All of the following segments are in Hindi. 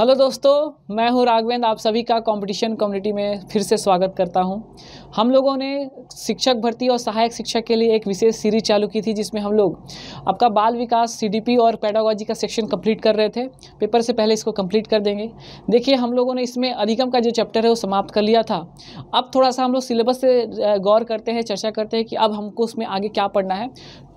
हेलो दोस्तों मैं हूं राघवेंद्र आप सभी का कंपटीशन कम्युनिटी में फिर से स्वागत करता हूं हम लोगों ने शिक्षक भर्ती और सहायक शिक्षक के लिए एक विशेष सीरीज चालू की थी जिसमें हम लोग आपका बाल विकास सीडीपी और पेडागोजी का सेक्शन कंप्लीट कर रहे थे पेपर से पहले इसको कंप्लीट कर देंगे देखिए हम लोगों ने इसमें अधिगम का जो चैप्टर है वो समाप्त कर लिया था अब थोड़ा सा हम लोग सिलेबस से गौर करते हैं चर्चा करते हैं कि अब हमको उसमें आगे क्या पढ़ना है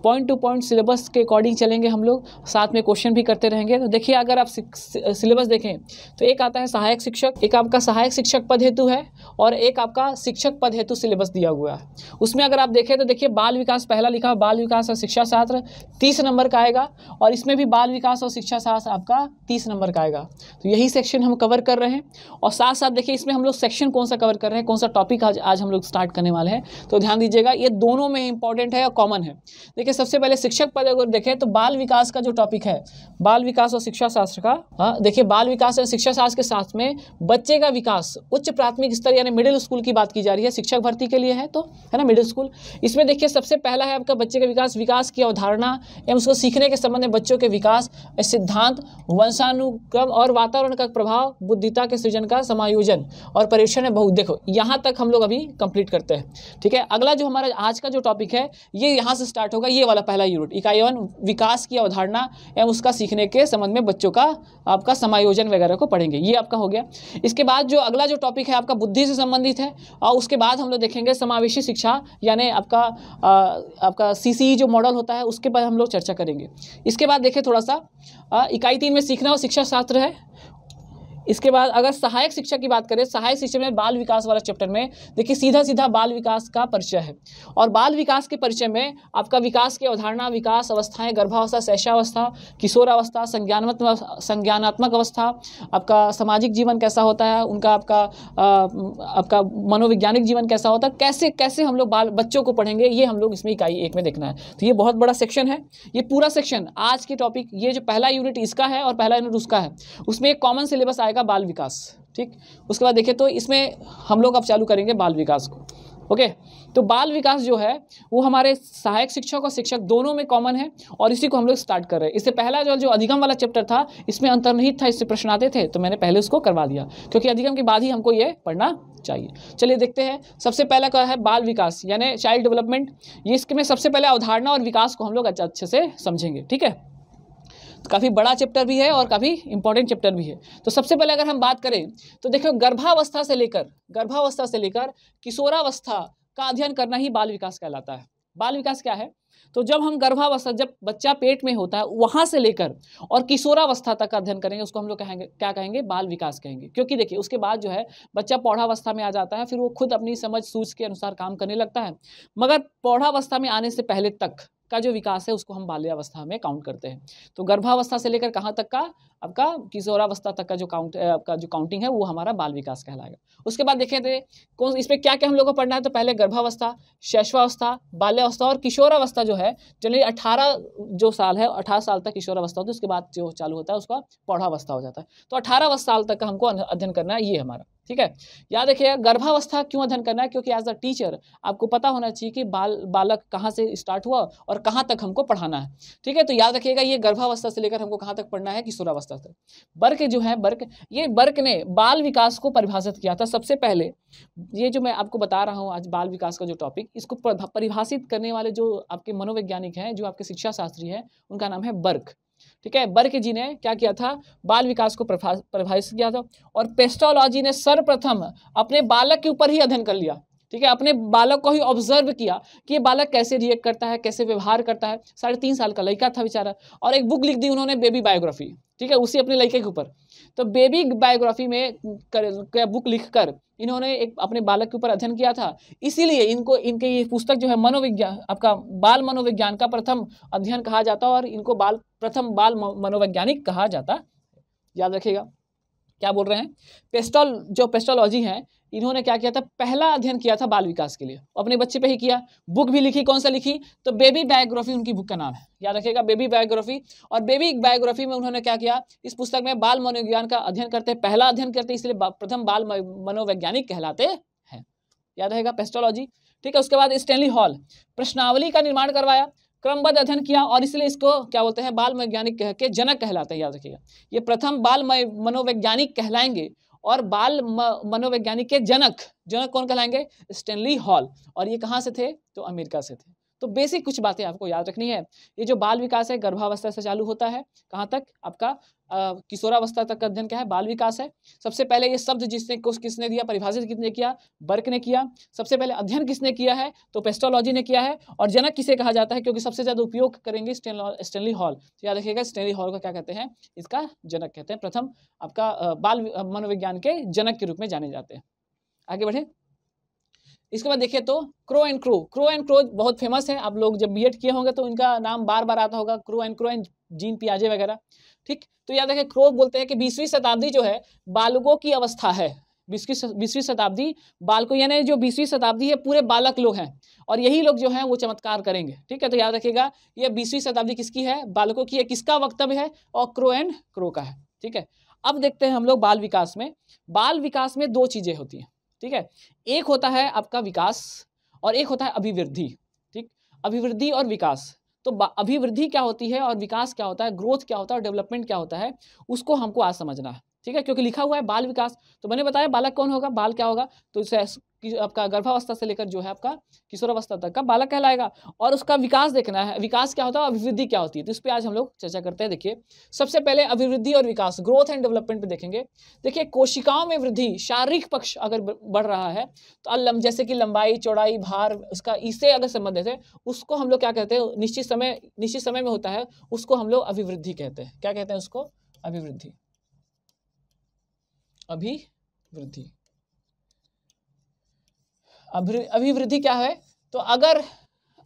पॉइंट टू पॉइंट सिलेबस के अकॉर्डिंग चलेंगे हम लोग साथ में क्वेश्चन भी करते रहेंगे तो देखिए अगर आप सिलेबस देखें तो एक आता है सहायक शिक्षक एक आपका सहायक शिक्षक पद हेतु है और एक आपका शिक्षक पद हेतु सिलेबस दिया हुआ है उसमें अगर आप देखें तो देखिए बाल विकास पहला लिखा बाल विकास और शिक्षा शास्त्र तीस नंबर का आएगा और इसमें भी बाल विकास और शिक्षा शास्त्र आपका तीस नंबर का आएगा तो यही सेक्शन हम कवर कर रहे हैं और साथ साथ देखिए इसमें हम लोग सेक्शन कौन सा कवर कर रहे हैं कौन सा टॉपिक आज आज हम लोग स्टार्ट करने वाले हैं तो ध्यान दीजिएगा ये दोनों में इंपॉर्टेंट है और कॉमन है देखिए देखिए सबसे पहले शिक्षक पद अगर देखें तो बाल विकास का जो टॉपिक है बाल विकास और शिक्षा शास्त्र का हाँ देखिए बाल विकास और शिक्षा शास्त्र के साथ में बच्चे का विकास उच्च प्राथमिक स्तर यानी मिडिल स्कूल की बात की जा रही है शिक्षक भर्ती के लिए है तो है ना मिडिल स्कूल इसमें देखिए सबसे पहला है आपका बच्चे का विकास विकास की अवधारणा एवं उसको सीखने के संबंध में बच्चों के विकास सिद्धांत वंशानुक्रम और वातावरण का प्रभाव बुद्धिता के सृजन का समायोजन और परीक्षण है बहुत देखो यहाँ तक हम लोग अभी कंप्लीट करते हैं ठीक है अगला जो हमारा आज का जो टॉपिक है ये यहाँ से स्टार्ट होगा ये ये वाला पहला यूनिट इकाई वन विकास की अवधारणा एवं उसका सीखने के संबंध में बच्चों का आपका समायोजन वगैरह को पढ़ेंगे ये आपका हो गया इसके बाद जो अगला जो टॉपिक है आपका बुद्धि से संबंधित है और उसके बाद हम लोग देखेंगे समावेशी शिक्षा यानी आपका आ, आपका सी e जो मॉडल होता है उसके बाद हम लोग चर्चा करेंगे इसके बाद देखें थोड़ा सा इकाई तीन में सीखना और शिक्षा शास्त्र है इसके बाद अगर सहायक शिक्षा की बात करें सहायक शिक्षा में बाल विकास वाला चैप्टर में देखिए सीधा सीधा बाल विकास का परिचय है और बाल विकास के परिचय में आपका विकास की अवधारणा विकास अवस्थाएं गर्भावस्था शैशावस्था किशोरावस्था संज्ञानात्मक संज्ञानात्मक अवस्था आपका सामाजिक जीवन कैसा होता है उनका आपका आपका मनोवैज्ञानिक जीवन कैसा होता है कैसे कैसे हम लोग बाल बच्चों को पढ़ेंगे ये हम लोग इसमें इकाई एक में देखना है तो ये बहुत बड़ा सेक्शन है ये पूरा सेक्शन आज के टॉपिक ये जो पहला यूनिट इसका है और पहला यूनिट उसका है उसमें एक कॉमन सिलेबस आएगा जाएगा बाल विकास ठीक उसके बाद देखिए तो इसमें हम लोग अब चालू करेंगे बाल विकास को ओके तो बाल विकास जो है वो हमारे सहायक शिक्षक और शिक्षक दोनों में कॉमन है और इसी को हम लोग स्टार्ट कर रहे हैं इससे पहला जो जो अधिगम वाला चैप्टर था इसमें अंतर्निहित था इससे प्रश्न आते थे तो मैंने पहले उसको करवा दिया क्योंकि अधिगम के बाद ही हमको ये पढ़ना चाहिए चलिए देखते हैं सबसे पहला क्या है बाल विकास यानी चाइल्ड डेवलपमेंट ये इसके में सबसे पहले अवधारणा और विकास को हम लोग अच्छे से समझेंगे ठीक है काफ़ी बड़ा चैप्टर भी है और काफ़ी इंपॉर्टेंट चैप्टर भी है तो सबसे पहले अगर हम बात करें तो देखो गर्भावस्था से लेकर गर्भावस्था से लेकर किशोरावस्था का अध्ययन करना ही बाल विकास कहलाता है बाल विकास क्या है तो जब हम गर्भावस्था जब बच्चा पेट में होता है वहाँ से लेकर और किशोरावस्था तक अध्ययन करेंगे उसको हम लोग कहेंगे क्या कहेंगे बाल विकास कहेंगे क्योंकि देखिए उसके बाद जो है बच्चा पौढ़ावस्था में आ जाता है फिर वो खुद अपनी समझ सूझ के अनुसार काम करने लगता है मगर पौढ़ावस्था में आने से पहले तक का जो विकास है उसको हम बाल्यावस्था में काउंट करते हैं तो गर्भावस्था से लेकर कहाँ तक का आपका किशोरावस्था तक का जो काउंट आपका जो काउंटिंग है वो हमारा बाल विकास कहलाएगा उसके बाद देखें थे तो कौन इसमें क्या क्या हम लोग को पढ़ना है तो पहले गर्भावस्था शैशवावस्था बाल्यावस्था और किशोरावस्था जो है जनरली अठारह जो साल है अठारह साल तक किशोरावस्था होती है उसके बाद जो चालू होता है उसका पौढ़ावस्था हो जाता है तो अठारह साल तक का हमको अध्ययन करना है ये हमारा ठीक है याद रखिएगा गर्भावस्था क्यों अध्ययन करना है क्योंकि एज अ टीचर आपको पता होना चाहिए कि बाल बालक कहाँ से स्टार्ट हुआ और कहाँ तक हमको पढ़ाना है ठीक है तो याद रखिएगा ये गर्भावस्था से लेकर हमको कहाँ तक पढ़ना है किशोरावस्था तक बर्क जो है बर्क ये बर्क ने बाल विकास को परिभाषित किया था सबसे पहले ये जो मैं आपको बता रहा हूँ आज बाल विकास का जो टॉपिक इसको परिभाषित करने वाले जो आपके मनोवैज्ञानिक हैं जो आपके शिक्षा शास्त्री हैं उनका नाम है बर्क ठीक है बर्क जी ने क्या किया था बाल विकास को प्रभावित किया था और पेस्टोलॉजी ने सर्वप्रथम अपने बालक के ऊपर ही अध्ययन कर लिया ठीक है अपने बालक को ही ऑब्जर्व किया कि ये बालक कैसे रिएक्ट करता है कैसे व्यवहार करता है साढ़े तीन साल का लड़का था बेचारा और एक बुक लिख दी उन्होंने बेबी बायोग्राफी ठीक है उसी अपने लड़के के ऊपर तो बेबी बायोग्राफी में कर, कर, बुक लिख कर इन्होंने एक अपने बालक के ऊपर अध्ययन किया था इसीलिए इनको इनके ये पुस्तक जो है मनोविज्ञान आपका बाल मनोविज्ञान का प्रथम अध्ययन कहा जाता है और इनको बाल प्रथम बाल मनोवैज्ञानिक कहा जाता याद रखिएगा क्या बोल रहे हैं पेस्टॉल जो पेस्टोलॉजी है इन्होंने क्या किया था पहला अध्ययन किया था बाल विकास के लिए अपने बच्चे पे ही किया बुक भी लिखी कौन सा लिखी तो बेबी बायोग्राफी उनकी बुक का नाम है याद रखिएगा बेबी बायोग्राफी और बेबी बायोग्राफी में उन्होंने क्या किया इस पुस्तक में बाल मनोविज्ञान का अध्ययन करते पहला अध्ययन करते इसलिए प्रथम बाल मनोवैज्ञानिक कहलाते हैं याद रहेगा पेस्टोलॉजी ठीक है उसके बाद स्टेनली हॉल प्रश्नावली का निर्माण करवाया क्रमबद्ध अध्ययन किया और इसलिए इसको क्या बोलते हैं बाल वैज्ञानिक कह के जनक कहलाते हैं याद रखिएगा ये प्रथम बाल मनोवैज्ञानिक कहलाएंगे और बाल मनोवैज्ञानिक के जनक जनक कौन कहलाएंगे स्टेनली हॉल और ये कहाँ से थे तो अमेरिका से थे तो बेसिक कुछ बातें आपको याद रखनी है ये जो बाल विकास है गर्भावस्था से चालू होता है कहाँ तक आपका किशोरावस्था तक का अध्ययन क्या है बाल विकास है सबसे पहले ये शब्द जिसने कुछ किसने दिया परिभाषित किसने किया बर्क ने किया सबसे पहले अध्ययन किसने किया है तो पेस्ट्रोलॉजी ने किया है और जनक किसे कहा जाता है क्योंकि सबसे ज़्यादा उपयोग करेंगे स्टेनली हॉल तो याद रखिएगा स्टेनली हॉल का क्या कहते हैं इसका जनक कहते हैं प्रथम आपका बाल मनोविज्ञान के जनक के रूप में जाने जाते हैं आगे बढ़े इसके बाद देखिए तो crow and crow crow and crow बहुत फेमस है आप लोग जब बी किए होंगे तो इनका नाम बार बार आता होगा crow and crow and Jean पियाजे वगैरह ठीक तो याद रखें क्रो बोलते हैं कि बीसवीं शताब्दी जो है बालकों की अवस्था है बीसवीं शताब्दी बालकों यानी जो बीसवीं शताब्दी है पूरे बालक लोग हैं और यही लोग जो हैं वो चमत्कार करेंगे ठीक है तो याद रखिएगा ये बीसवीं शताब्दी किसकी है बालकों की है किसका वक्तव्य है और क्रो एंड क्रो का है ठीक है अब देखते हैं हम लोग बाल विकास में बाल विकास में दो चीज़ें होती हैं ठीक है एक होता है आपका विकास और एक होता है अभिवृद्धि ठीक अभिवृद्धि और विकास तो अभिवृद्धि क्या होती है और विकास क्या होता है ग्रोथ क्या होता है और डेवलपमेंट क्या होता है उसको हमको आज समझना है ठीक है क्योंकि लिखा हुआ है बाल विकास तो मैंने बताया बालक कौन होगा बाल क्या होगा तो कि आपका गर्भावस्था से लेकर जो है आपका किशोरावस्था तक का बालक कहलाएगा और उसका विकास देखना है विकास क्या होता है अभिवृद्धि क्या होती है तो इस पर आज हम लोग चर्चा करते हैं देखिए सबसे पहले अभिवृद्धि और विकास ग्रोथ एंड डेवलपमेंट पर देखेंगे देखिए कोशिकाओं में वृद्धि शारीरिक पक्ष अगर बढ़ रहा है तो अलम जैसे कि लंबाई चौड़ाई भार उसका इससे अगर संबंधित है उसको हम लोग क्या कहते हैं निश्चित समय निश्चित समय में होता है उसको हम लोग अभिवृद्धि कहते हैं क्या कहते हैं उसको अभिवृद्धि अभिवृद्धि अभिवृद्धि क्या है तो अगर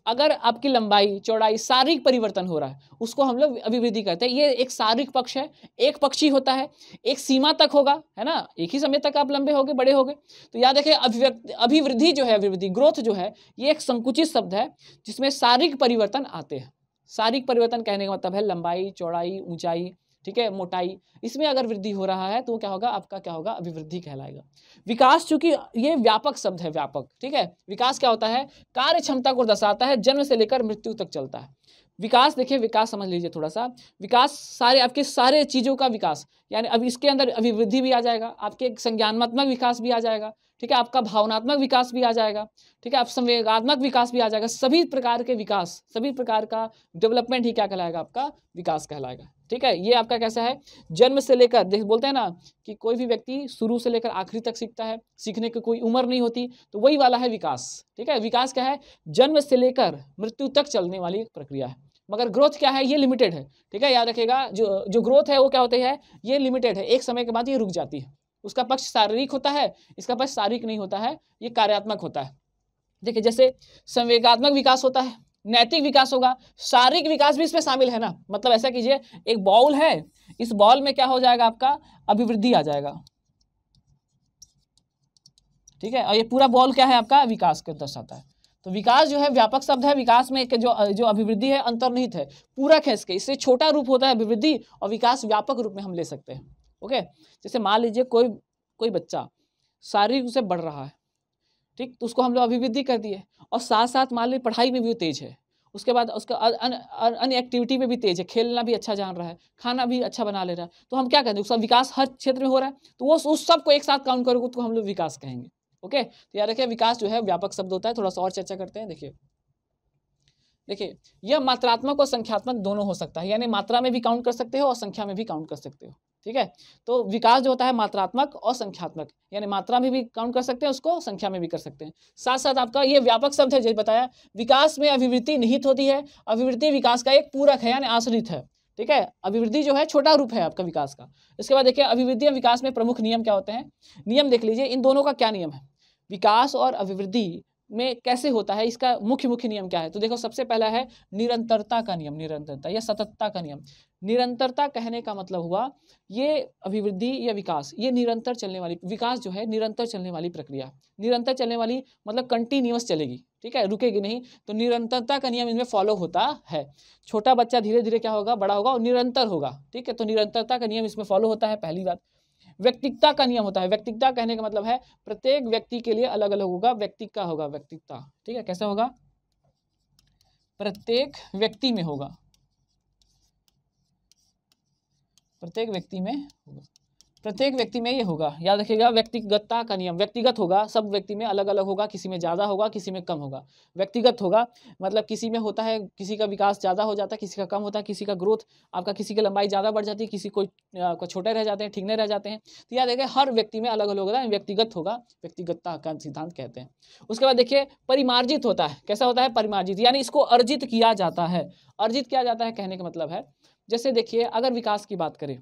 अगर आपकी लंबाई चौड़ाई शारीरिक परिवर्तन हो रहा है उसको हम लोग अभिवृद्धि कहते हैं ये एक शारीरिक पक्ष है एक पक्षी होता है एक सीमा तक होगा है ना एक ही समय तक आप लंबे होगे बड़े होगे तो याद रखें अभिव्यक्ति अभिवृद्धि जो है अभिवृद्धि ग्रोथ जो है ये एक संकुचित शब्द है जिसमें शारीरिक परिवर्तन आते हैं शारीरिक परिवर्तन कहने का मतलब है लंबाई चौड़ाई ऊंचाई ठीक है मोटाई इसमें अगर वृद्धि हो रहा है तो क्या होगा आपका क्या होगा अभिवृद्धि कहलाएगा विकास चूंकि ये व्यापक शब्द है व्यापक ठीक है विकास क्या होता है कार्य क्षमता को दर्शाता है जन्म से लेकर मृत्यु तक चलता है विकास देखिए विकास समझ लीजिए थोड़ा सा विकास सारे आपके सारे चीज़ों का विकास यानी अब इसके अंदर अभिवृद्धि भी आ जाएगा आपके संज्ञानात्मक विकास भी आ जाएगा ठीक है आपका भावनात्मक विकास भी आ जाएगा ठीक है आप संवेगात्मक विकास भी आ जाएगा सभी प्रकार के विकास सभी प्रकार का डेवलपमेंट ही क्या कहलाएगा आपका विकास कहलाएगा ठीक है ये आपका कैसा है जन्म से लेकर देख बोलते हैं ना कि कोई भी व्यक्ति शुरू से लेकर आखिरी तक सीखता है सीखने की कोई उम्र नहीं होती तो वही वाला है विकास ठीक है विकास क्या है जन्म से लेकर मृत्यु तक चलने वाली प्रक्रिया है मगर ग्रोथ क्या है ये लिमिटेड है ठीक है याद रखेगा जो जो ग्रोथ है वो क्या होती है ये लिमिटेड है एक समय के बाद ये रुक जाती है उसका पक्ष शारीरिक होता है इसका पक्ष शारीरिक नहीं होता है ये कार्यात्मक होता है देखिए जैसे संवेगात्मक विकास होता है नैतिक विकास होगा शारीरिक विकास भी इसमें शामिल है ना मतलब ऐसा कीजिए एक बॉल है इस बॉल में क्या हो जाएगा आपका अभिवृद्धि आ जाएगा ठीक है और ये पूरा बॉल क्या है आपका विकास के दर्शाता है तो विकास जो है व्यापक शब्द है विकास में जो जो अभिवृद्धि है अंतर्निहित है पूरा खेस के इससे छोटा रूप होता है अभिवृद्धि और विकास व्यापक रूप में हम ले सकते हैं ओके जैसे मान लीजिए कोई कोई बच्चा शारीरिक से बढ़ रहा है ठीक तो उसको हम लोग अभिवृद्धि कर दिए और साथ साथ मान लीजिए पढ़ाई में भी तेज है उसके बाद उसका अन्य एक्टिविटी में भी तेज है खेलना भी अच्छा जान रहा है खाना भी अच्छा बना ले रहा है तो हम क्या कहते हैं उसका विकास हर क्षेत्र में हो रहा है तो वो उस सब को एक साथ काउंट करोगे तो हम लोग विकास कहेंगे ओके तो याद रखिए विकास जो है व्यापक शब्द होता है थोड़ा सा और चर्चा करते हैं देखिए देखिए यह मात्रात्मक और संख्यात्मक दोनों हो सकता है यानी मात्रा में भी काउंट कर सकते हो और संख्या में भी काउंट कर सकते हो ठीक है तो विकास जो होता है मात्रात्मक और संख्यात्मक यानी मात्रा में भी काउंट कर सकते हैं उसको संख्या में भी कर सकते हैं साथ साथ आपका ये व्यापक शब्द है जैसे बताया विकास में अभिवृत्ति निहित होती है अभिवृत्ति विकास का एक पूरक है यानी आश्रित है ठीक है अभिवृद्धि जो है छोटा रूप है आपका विकास का इसके बाद देखिए अभिवृद्धि और विकास में प्रमुख नियम क्या होते हैं नियम देख लीजिए इन दोनों का क्या नियम है विकास और अभिवृद्धि में कैसे होता है इसका मुख्य मुख्य नियम क्या है तो देखो सबसे पहला है निरंतरता का नियम निरंतरता या सततता का नियम निरंतरता कहने का मतलब हुआ ये अभिवृद्धि या विकास ये निरंतर चलने वाली विकास जो है निरंतर चलने वाली प्रक्रिया निरंतर चलने वाली मतलब कंटिन्यूस चलेगी ठीक है रुकेगी नहीं तो निरंतरता का नियम इनमें फॉलो होता है छोटा बच्चा धीरे धीरे क्या होगा बड़ा होगा और निरंतर होगा ठीक है तो निरंतरता का नियम इसमें फॉलो होता है पहली बात व्यक्तिकता का नियम होता है व्यक्तिकता कहने का मतलब है प्रत्येक व्यक्ति के लिए अलग अलग होगा व्यक्ति का होगा व्यक्तिकता ठीक है कैसे होगा प्रत्येक व्यक्ति में होगा प्रत्येक व्यक्ति में होगा प्रत्येक व्यक्ति में ये होगा याद रखिएगा व्यक्तिगतता का नियम व्यक्तिगत होगा सब व्यक्ति में अलग अलग होगा किसी में ज़्यादा होगा किसी में कम होगा व्यक्तिगत होगा मतलब किसी में होता है किसी का विकास ज़्यादा हो जाता है किसी का कम होता है किसी का ग्रोथ आपका किसी की लंबाई ज़्यादा बढ़ जाती है किसी को आपका छोटे रह जाते हैं ठीक नहीं रह जाते हैं तो याद रखिए हर व्यक्ति में अलग अलग होता है व्यक्तिगत होगा व्यक्तिगतता का सिद्धांत कहते हैं उसके बाद देखिए परिमार्जित होता है कैसा होता है परिमार्जित यानी इसको अर्जित किया जाता है अर्जित किया जाता है कहने का मतलब है जैसे देखिए अगर विकास की बात करें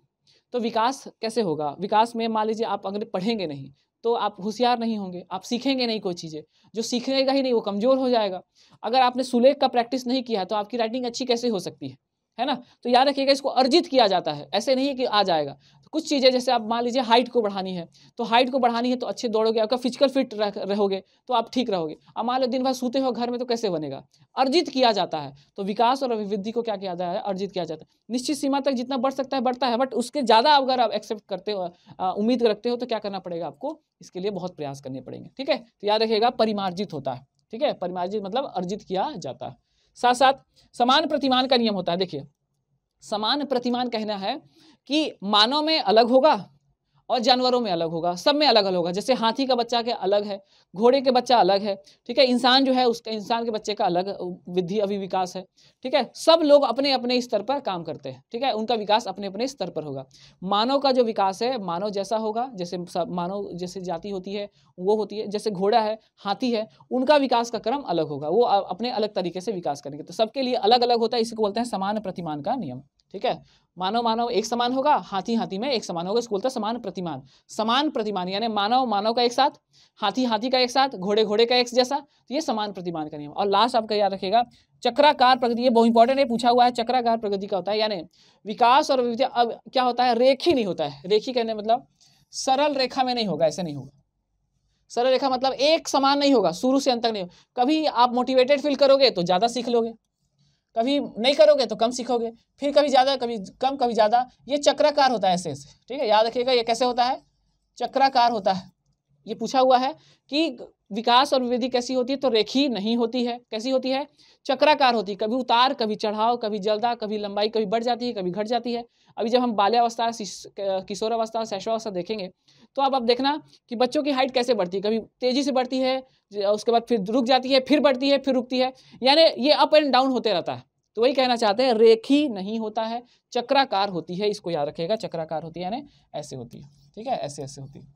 तो विकास कैसे होगा विकास में मान लीजिए आप अगर पढ़ेंगे नहीं तो आप होशियार नहीं होंगे आप सीखेंगे नहीं कोई चीज़ें जो सीखेगा ही नहीं वो कमज़ोर हो जाएगा अगर आपने सुलेख का प्रैक्टिस नहीं किया तो आपकी राइटिंग अच्छी कैसे हो सकती है है ना तो याद रखिएगा इसको अर्जित किया जाता है ऐसे नहीं है कि आ जाएगा कुछ चीज़ें जैसे आप मान लीजिए हाइट को बढ़ानी है तो हाइट को बढ़ानी है तो अच्छे दौड़ोगे आपका फिजिकल फिट रहोगे तो आप ठीक रहोगे अब मान लो दिन भर सूते हो घर में तो कैसे बनेगा अर्जित किया जाता है तो विकास और अभिवृद्धि को क्या किया जाता है अर्जित किया जाता है निश्चित सीमा तक जितना बढ़ सकता है बढ़ता है बट उसके ज़्यादा अगर आप एक्सेप्ट करते हो उम्मीद रखते हो तो क्या करना पड़ेगा आपको इसके लिए बहुत प्रयास करने पड़ेंगे ठीक है तो याद रखिएगा परिमार्जित होता है ठीक है परिमार्जित मतलब अर्जित किया जाता है साथ साथ समान प्रतिमान का नियम होता है देखिए समान प्रतिमान कहना है कि मानव में अलग होगा और जानवरों में अलग होगा सब में अलग अलग होगा जैसे हाथी का बच्चा के अलग है घोड़े के बच्चा अलग है ठीक है इंसान जो है उसका इंसान के बच्चे का अलग विधि अभी विकास है ठीक है सब लोग अपने अपने स्तर पर काम करते हैं ठीक है उनका विकास अपने अपने स्तर पर होगा मानव का जो विकास है मानव जैसा होगा जैसे मानव जैसे जाति होती है वो होती है जैसे घोड़ा है हाथी है उनका विकास का क्रम अलग होगा वो अपने अलग तरीके से विकास करेंगे तो सबके लिए अलग अलग होता है इसी को बोलते हैं समान प्रतिमान का नियम ठीक है मानव मानव एक समान होगा हाथी हाथी में एक समान होगा स्कूल था समान प्रतिमान समान प्रतिमान यानी मानव मानव का एक साथ हाथी हाथी का एक साथ घोड़े घोड़े का एक जैसा तो ये समान प्रतिमान का नियम और लास्ट आपका याद रखेगा चक्राकार प्रगति ये बहुत इंपॉर्टेंट है पूछा हुआ है चक्राकार प्रगति का होता है यानी विकास और अब क्या होता है रेखी नहीं होता है रेखी कहने मतलब सरल रेखा में नहीं होगा ऐसे नहीं होगा सरल रेखा मतलब एक समान नहीं होगा शुरू से अंत तक नहीं होगा कभी आप मोटिवेटेड फील करोगे तो ज़्यादा सीख लोगे कभी नहीं करोगे तो कम सीखोगे फिर कभी ज़्यादा कभी कम कभी ज़्यादा ये चक्राकार होता है ऐसे ऐसे ठीक है याद रखिएगा ये कैसे होता है चक्राकार होता है ये पूछा हुआ है कि विकास और वृद्धि कैसी होती है तो रेखी नहीं होती है कैसी होती है चक्राकार होती है कभी उतार कभी चढ़ाव कभी जलदा कभी लंबाई कभी बढ़ जाती है कभी घट जाती है अभी जब हम बाल्यावस्था किशोरावस्था शैशवावस्था देखेंगे तो अब आप देखना कि बच्चों की हाइट कैसे बढ़ती है कभी तेजी से बढ़ती है उसके बाद फिर रुक जाती है फिर बढ़ती है फिर रुकती है यानी ये अप एंड डाउन होते रहता है तो वही कहना चाहते हैं रेखी नहीं होता है चक्राकार होती है इसको याद रखिएगा चक्राकार होती है यानी ऐसे होती है ठीक है ऐसे ऐसे होती है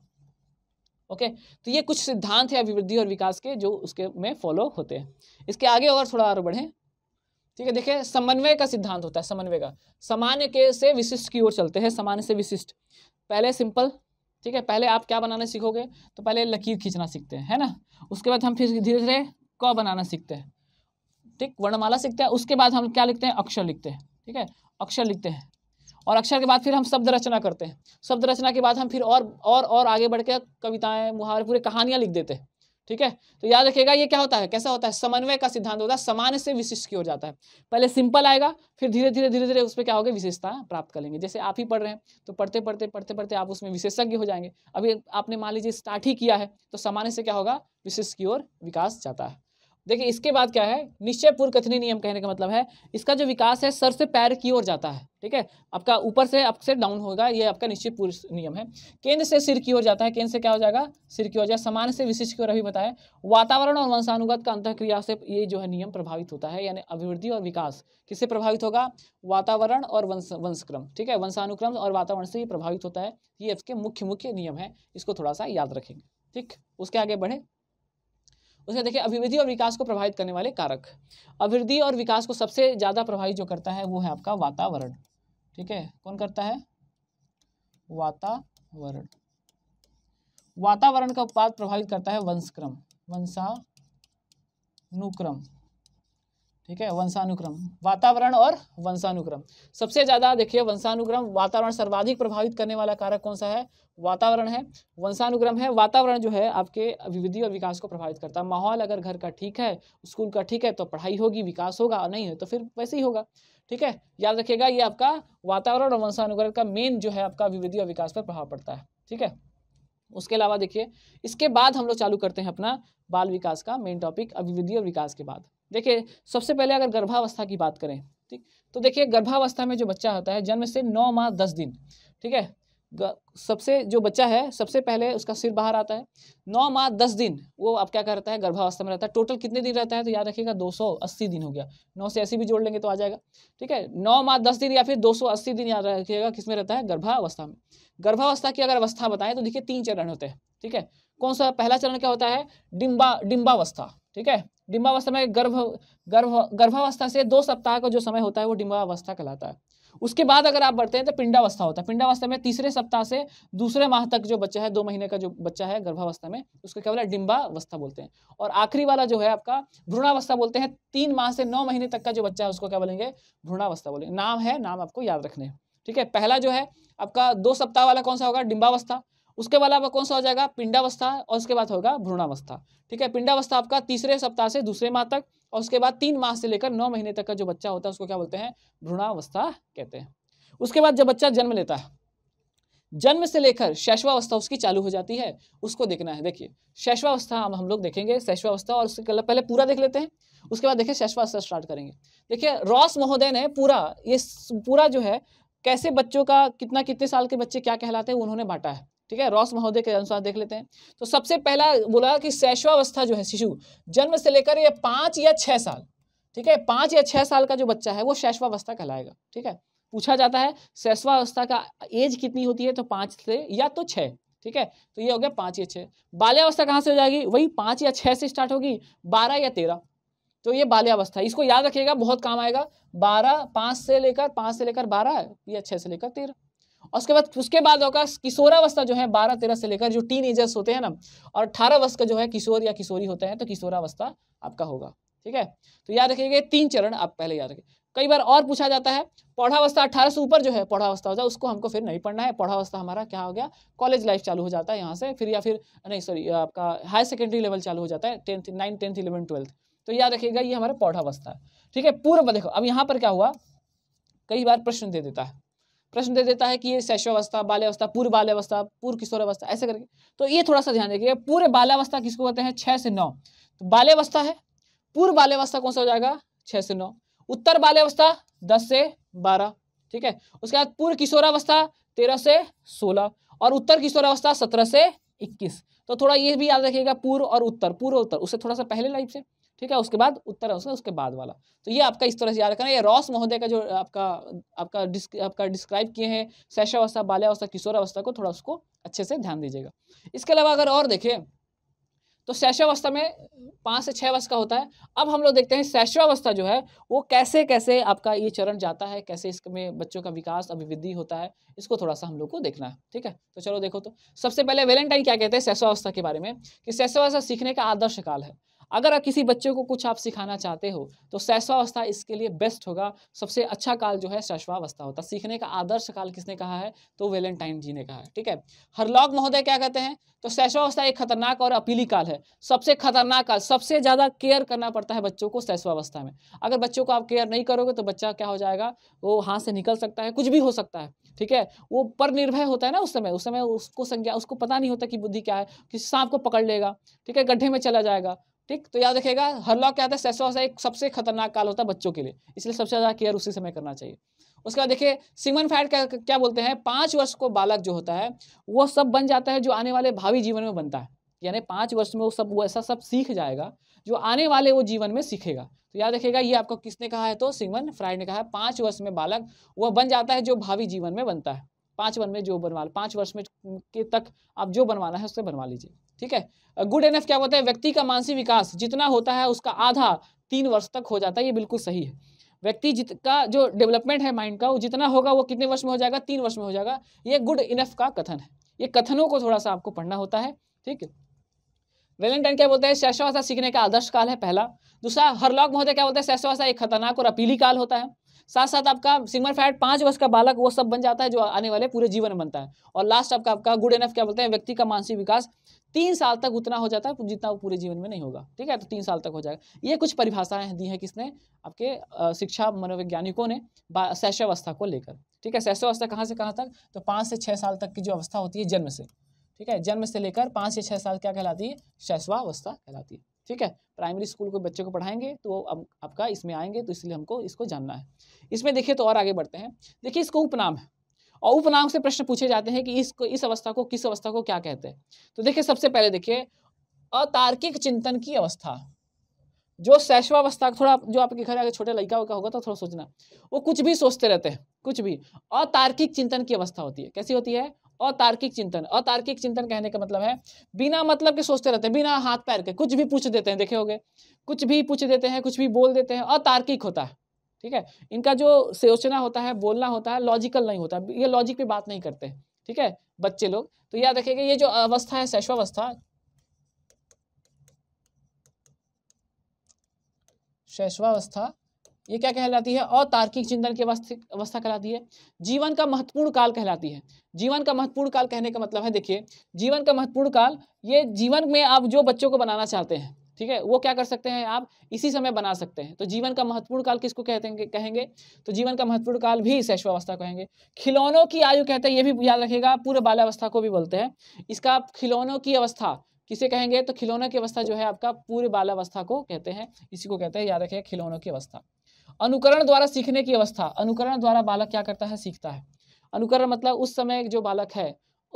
ओके तो ये कुछ सिद्धांत है अभिवृद्धि और विकास के जो उसके में फॉलो होते हैं इसके आगे और थोड़ा और बढ़ें ठीक है देखिए समन्वय का सिद्धांत होता है समन्वय का सामान्य के से विशिष्ट की ओर चलते हैं सामान्य से विशिष्ट पहले सिंपल ठीक है पहले आप क्या बनाना सीखोगे तो पहले लकीर खींचना सीखते हैं है ना उसके बाद हम फिर धीरे धीरे क बनाना सीखते हैं ठीक वर्णमाला सीखते हैं उसके बाद हम क्या लिखते हैं अक्षर लिखते हैं ठीक है अक्षर लिखते हैं और अक्षर के बाद फिर हम शब्द रचना करते हैं शब्द रचना के बाद हम फिर और और और आगे बढ़ के कविताएं मुहावरे पूरे कहानियाँ लिख देते हैं ठीक है तो याद रखिएगा ये क्या होता है कैसा होता है समन्वय का सिद्धांत होता है समान से विशिष्ट की ओर जाता है पहले सिंपल आएगा फिर धीरे धीरे धीरे धीरे उस पर क्या होगा विशेषता प्राप्त करेंगे जैसे आप ही पढ़ रहे हैं तो पढ़ते पढ़ते पढ़ते पढ़ते आप उसमें विशेषज्ञ हो जाएंगे अभी आपने मान लीजिए स्टार्ट ही किया है तो समान्य से क्या होगा विशिष्ट की ओर विकास जाता है देखिए इसके बाद क्या है निश्चय पूर्व कथनी नियम कहने का मतलब है इसका जो विकास है सर से पैर की ओर जाता है ठीक है आपका ऊपर से आपसे डाउन होगा ये आपका निश्चय पूर्व नियम है केंद्र से सिर की ओर जाता है केंद्र से क्या हो जाएगा सिर की ओर जाए समान से विशिष्ट की ओर अभी बताया वातावरण और वंशानुगत का अंतक्रिया से ये जो है नियम प्रभावित होता है यानी अभिवृद्धि और विकास किससे प्रभावित होगा वातावरण और वंश वंशक्रम ठीक है वंशानुक्रम और वातावरण से ये प्रभावित होता है ये इसके मुख्य मुख्य नियम है इसको थोड़ा सा याद रखेंगे ठीक उसके आगे बढ़े उसमें देखिए अभिवृद्धि और विकास को प्रभावित करने वाले कारक अभिवृद्धि और विकास को सबसे ज़्यादा प्रभावित जो करता है वो है आपका वातावरण ठीक है कौन करता है वातावरण वातावरण का उत्पाद प्रभावित करता है वंशक्रम वंशानुक्रम ठीक है वंशानुक्रम वातावरण और वंशानुक्रम सबसे ज़्यादा देखिए वंशानुक्रम वातावरण सर्वाधिक प्रभावित करने वाला कारक कौन सा है वातावरण है वंशानुक्रम है वातावरण जो है आपके अभिवृद्धि और विकास को प्रभावित करता है माहौल अगर घर का ठीक है स्कूल का ठीक है तो पढ़ाई होगी विकास होगा और नहीं है तो फिर वैसे ही होगा ठीक है याद रखिएगा ये आपका वातावरण और वंशानुक्रम का मेन जो है आपका अभिवृद्धि और विकास पर प्रभाव पड़ता है ठीक है उसके अलावा देखिए इसके बाद हम लोग चालू करते हैं अपना बाल विकास का मेन टॉपिक अभिवृद्धि और विकास के बाद देखिए सबसे पहले अगर गर्भावस्था की बात करें ठीक तो देखिए गर्भावस्था में जो बच्चा होता है जन्म से नौ माह दस दिन ठीक है सबसे जो बच्चा है सबसे पहले उसका सिर बाहर आता है नौ माह दस दिन वो आप क्या रहता है गर्भावस्था में रहता है टोटल कितने दिन रहता है तो याद रखिएगा दो सौ अस्सी दिन हो गया नौ से अस्सी भी जोड़ लेंगे तो आ जाएगा ठीक है नौ माह दस दिन या फिर दो सौ अस्सी दिन याद रखिएगा किसमें रहता है गर्भावस्था में गर्भावस्था की अगर अवस्था बताएं तो देखिए तीन चरण होते हैं ठीक है कौन सा पहला चरण क्या होता है डिम्बा डिम्बावस्था ठीक है डिम्बावस्था में गर्भ गर्भ गर्भावस्था से दो सप्ताह का जो समय होता है वो डिम्बावस्था कहलाता है उसके बाद अगर आप बढ़ते हैं तो पिंडावस्था होता है पिंडावस्था में तीसरे सप्ताह से दूसरे माह तक जो बच्चा है दो महीने का जो बच्चा है गर्भावस्था में उसको क्या बोला डिम्बावस्था बोलते हैं और आखिरी वाला जो है आपका भ्रूणावस्था बोलते हैं तीन माह से नौ महीने तक का जो बच्चा है उसको क्या बोलेंगे भ्रूणावस्था बोलेंगे नाम है नाम आपको याद रखने ठीक है पहला जो है आपका दो सप्ताह वाला कौन सा होगा डिम्बावस्था उसके बाद आपका कौन सा हो जाएगा पिंडावस्था और उसके बाद होगा भ्रूणावस्था ठीक है पिंडावस्था आपका तीसरे सप्ताह से दूसरे माह तक और उसके बाद तीन माह से लेकर नौ महीने तक का जो बच्चा होता है उसको क्या बोलते हैं भ्रूणावस्था कहते हैं उसके बाद जब बच्चा जन्म लेता है जन्म से लेकर शैशवावस्था उसकी चालू हो जाती है उसको देखना है देखिए शैशवावस्था हम हम लोग देखेंगे शैशवावस्था और उसके पहले पूरा देख लेते हैं उसके बाद देखिए शैशवावस्था स्टार्ट करेंगे देखिए रॉस महोदय ने पूरा ये पूरा जो है कैसे बच्चों का कितना कितने साल के बच्चे क्या कहलाते हैं उन्होंने बांटा है ठीक है रॉस महोदय के अनुसार देख लेते हैं तो सबसे पहला बोला कि शैशवावस्था जो है शिशु जन्म से लेकर ये पाँच या छः साल ठीक है पाँच या छः साल का जो बच्चा है वो शैशवावस्था कहलाएगा ठीक है पूछा जाता है शैशवावस्था का एज कितनी होती है तो पाँच से या तो छः ठीक है तो ये हो गया पाँच या छः बाल्यावस्था कहाँ से हो जाएगी वही पाँच या छः से स्टार्ट होगी बारह या तेरह तो ये बाल्यावस्था इसको याद रखिएगा बहुत काम आएगा बारह पाँच से लेकर पाँच से लेकर बारह या छः से लेकर तेरह और उसके बाद उसके बाद होगा किशोरावस्था जो है बारह तेरह से लेकर जो टीन एजर्स होते हैं ना और अठारह वर्ष का जो है किशोर या किशोरी होता है तो किशोरावस्था आपका होगा ठीक है तो याद रखिएगा तीन चरण आप पहले याद रखें कई बार और पूछा जाता है पौढ़ावस्था अठारह से ऊपर जो है पौढ़ावस्था हो जाए उसको हमको फिर नहीं पढ़ना है पौढ़ावस्था हमारा क्या हो गया कॉलेज लाइफ चालू हो जाता है यहाँ से फिर या फिर नहीं सॉरी आपका हायर सेकेंडरी लेवल चालू हो जाता है tenth nine tenth eleven twelfth तो याद रखिएगा ये हमारा पौढ़ावस्था है ठीक है पूर्व देखो अब यहाँ पर क्या हुआ कई बार प्रश्न दे देता है प्रश्न दे देता है कि ये शैशवावस्था बाल्यावस्था पूर्व बाल्यावस्था पूर्व किशोरावस्था ऐसे करके तो ये थोड़ा सा ध्यान देखिए पूर्व बाल्यावस्था किसको कहते हैं छः से नौ तो बाल्यावस्था है पूर्व बाल्यावस्था कौन सा हो जाएगा छः से नौ उत्तर बाल्यावस्था दस से बारह ठीक है उसके बाद पूर्व किशोरावस्था तेरह से सोलह और उत्तर किशोरावस्था सत्रह से इक्कीस तो थोड़ा ये भी याद रखिएगा पूर्व और उत्तर पूर्व उत्तर उससे थोड़ा सा पहले लाइफ से ठीक है उसके बाद उत्तर उसका उसके बाद वाला तो ये आपका इस तरह से याद रखना ये रॉस महोदय का जो आपका आपका डिस्क आपका डिस्क्राइब किए हैं शैशावस्था बाल्यावस्था किशोरावस्था को थोड़ा उसको अच्छे से ध्यान दीजिएगा इसके अलावा अगर और देखें तो शैशवावस्था में पाँच से छः वर्ष का होता है अब हम लोग देखते हैं शैशवावस्था जो है वो कैसे कैसे आपका ये चरण जाता है कैसे इसमें बच्चों का विकास अभिवृद्धि होता है इसको थोड़ा सा हम लोग को देखना है ठीक है तो चलो देखो तो सबसे पहले वेलेंटाइन क्या कहते हैं शैशवावस्था के बारे में कि शैशवावस्था सीखने का आदर्श काल है अगर किसी बच्चे को कुछ आप सिखाना चाहते हो तो शैशवावस्था इसके लिए बेस्ट होगा सबसे अच्छा काल जो है शैशवावस्था होता है सीखने का आदर्श काल किसने कहा है तो वेलेंटाइन जी ने कहा है ठीक है हरलॉग महोदय क्या कहते हैं तो शैशवावस्था एक खतरनाक और अपीली काल है सबसे खतरनाक काल सबसे ज़्यादा केयर करना पड़ता है बच्चों को शैशवावस्था में अगर बच्चों को आप केयर नहीं करोगे तो बच्चा क्या हो जाएगा वो हाथ से निकल सकता है कुछ भी हो सकता है ठीक है वो पर निर्भय होता है ना उस समय उस समय उसको संज्ञा उसको पता नहीं होता कि बुद्धि क्या है किस सांप को पकड़ लेगा ठीक है गड्ढे में चला जाएगा ठीक तो याद रखेगा हर लॉ क्या होता है सेसॉस एक सबसे खतरनाक काल होता है बच्चों के लिए इसलिए सबसे ज़्यादा केयर उसी समय करना चाहिए उसके बाद देखिए सिमन फैट क्या क्या बोलते हैं पाँच वर्ष को बालक जो होता है वो सब बन जाता है जो आने वाले भावी जीवन में बनता है यानी पाँच वर्ष में वो सब वो ऐसा सब सीख जाएगा जो आने वाले वो जीवन में सीखेगा तो याद रखेगा ये आपको किसने कहा है तो सिमन फ्राइड ने कहा है पाँच वर्ष में बालक वह बन जाता है जो भावी जीवन में बनता है पांच वन में जो बनवा पांच वर्ष में के तक आप जो बनवाना है उससे बनवा लीजिए ठीक है गुड एनएफ क्या होता है व्यक्ति का मानसिक विकास जितना होता है उसका आधा तीन वर्ष तक हो जाता है ये बिल्कुल सही है व्यक्ति जित का जो डेवलपमेंट है माइंड का वो जितना होगा वो कितने वर्ष में हो जाएगा तीन वर्ष में हो जाएगा ये गुड इनफ का कथन है ये कथनों को थोड़ा सा आपको पढ़ना होता है ठीक है वेलेंटाइन क्या बोलते हैं शैशवासा सीखने का आदर्श काल है पहला दूसरा हरलॉक महोदय क्या बोलते हैं शैशवासा एक खतरनाक और अपीली काल होता है साथ साथ आपका सिमर फैट पाँच वर्ष का बालक वो सब बन जाता है जो आने वाले पूरे जीवन में बनता है और लास्ट आपका आपका गुड एनफ क्या बोलते हैं व्यक्ति का मानसिक विकास तीन साल तक उतना हो जाता है जितना वो पूरे जीवन में नहीं होगा ठीक है तो तीन साल तक हो जाएगा ये कुछ परिभाषाएं दी हैं किसने आपके शिक्षा मनोवैज्ञानिकों ने शैशवावस्था को लेकर ठीक है शैशवावस्था कहाँ से कहाँ तक तो पाँच से छः साल तक की जो अवस्था होती है जन्म से ठीक है जन्म से लेकर पाँच से छः साल क्या कहलाती है शैशवावस्था कहलाती है ठीक है प्राइमरी स्कूल के बच्चे को पढ़ाएंगे तो अब आपका इसमें आएंगे तो इसलिए हमको इसको जानना है इसमें देखिए तो और आगे बढ़ते हैं देखिए इसको उपनाम है और उपनाम से प्रश्न पूछे जाते हैं कि इसको इस अवस्था को किस अवस्था को क्या कहते हैं तो देखिए सबसे पहले देखिए अतार्किक चिंतन की अवस्था जो शैशवावस्था थोड़ा जो आपके घर आगे छोटे लड़का का होगा तो थोड़ा सोचना वो कुछ भी सोचते रहते हैं कुछ भी अतार्किक चिंतन की अवस्था होती है कैसी होती है अतार्किक चिंतन अतार्किक चिंतन कहने का मतलब है बिना मतलब के सोचते रहते हैं बिना हाथ पैर के कुछ भी पूछ देते हैं देखे होगे कुछ भी पूछ देते हैं कुछ भी बोल देते हैं अतार्किक होता है ठीक है इनका जो सोचना होता है बोलना होता है लॉजिकल नहीं होता ये लॉजिक पे बात नहीं करते ठीक है बच्चे लोग तो याद रखेगा ये जो अवस्था है शैशवावस्था शैशवावस्था ये क्या कहलाती है अतार्किक चिंतन की अवस्था कहलाती है जीवन का महत्वपूर्ण काल कहलाती है जीवन का महत्वपूर्ण काल कहने का मतलब है देखिए जीवन का महत्वपूर्ण काल ये जीवन में आप जो बच्चों को बनाना चाहते हैं ठीक है वो क्या कर सकते हैं आप इसी समय बना सकते हैं तो जीवन का महत्वपूर्ण काल किसको कहते हैं कहेंगे तो जीवन का महत्वपूर्ण काल भी शैश्वावस्था कहेंगे खिलौनों की आयु कहते हैं ये भी याद रखेगा पूरे बाल्यावस्था को भी बोलते हैं इसका खिलौनों की अवस्था किसे कहेंगे तो खिलौनों की अवस्था जो है आपका बाल बाल्यावस्था को कहते हैं इसी को कहते हैं याद रखें खिलौनों की अवस्था अनुकरण द्वारा सीखने की अवस्था अनुकरण द्वारा बालक क्या करता है सीखता है अनुकरण मतलब उस समय जो बालक है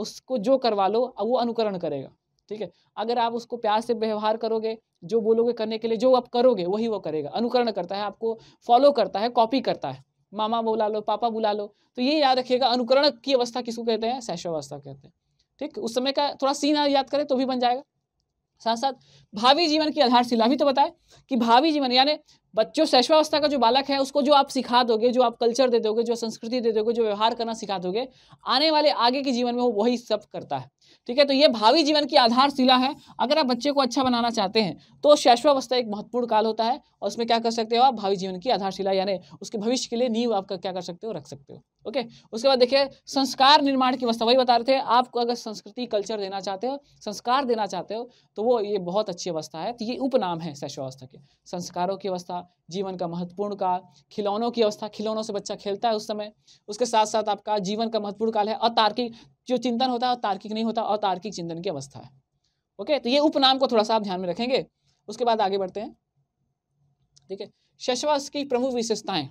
उसको जो करवा लो वो अनुकरण करेगा ठीक है अगर आप उसको प्यार से व्यवहार करोगे जो बोलोगे करने के लिए जो आप करोगे वही वो करेगा अनुकरण करता है आपको फॉलो करता है कॉपी करता है मामा बुला लो पापा बुला लो तो ये याद रखिएगा अनुकरण की अवस्था किसको कहते हैं शैशवावस्था कहते हैं ठीक उस समय का थोड़ा सीन याद करें तो भी बन जाएगा साथ साथ भावी जीवन की आधारशिला भी तो बताए कि भावी जीवन यानी बच्चों शैशवावस्था का जो बालक है उसको जो आप सिखा दोगे जो आप कल्चर दे दोगे जो संस्कृति दे दोगे जो व्यवहार करना सिखा दोगे आने वाले आगे के जीवन में वो वही सब करता है ठीक है तो ये भावी जीवन की आधारशिला है अगर आप बच्चे को अच्छा बनाना चाहते हैं तो शैशवावस्था एक महत्वपूर्ण काल होता है और उसमें क्या कर सकते हो आप भावी जीवन की आधारशिला यानी उसके भविष्य के लिए नींव आपका क्या कर सकते हो रख सकते हो ओके उसके बाद देखिए संस्कार निर्माण की अवस्था वही बता रहे थे आपको अगर संस्कृति कल्चर देना चाहते हो संस्कार देना चाहते हो तो वो ये बहुत अच्छी अवस्था है तो ये उपनाम है शैशवावस्था के संस्कारों की अवस्था जीवन का महत्वपूर्ण काल खिलौनों की अवस्था खिलौनों से बच्चा खेलता है उस समय उसके साथ साथ आपका जीवन का महत्वपूर्ण काल है अतार्किक जो चिंतन होता है तार्किक नहीं होता अतार्किक चिंतन की अवस्था है ओके तो ये उपनाम को थोड़ा सा आप ध्यान में रखेंगे उसके बाद आगे बढ़ते हैं ठीक है शैशवास की प्रमुख विशेषताएं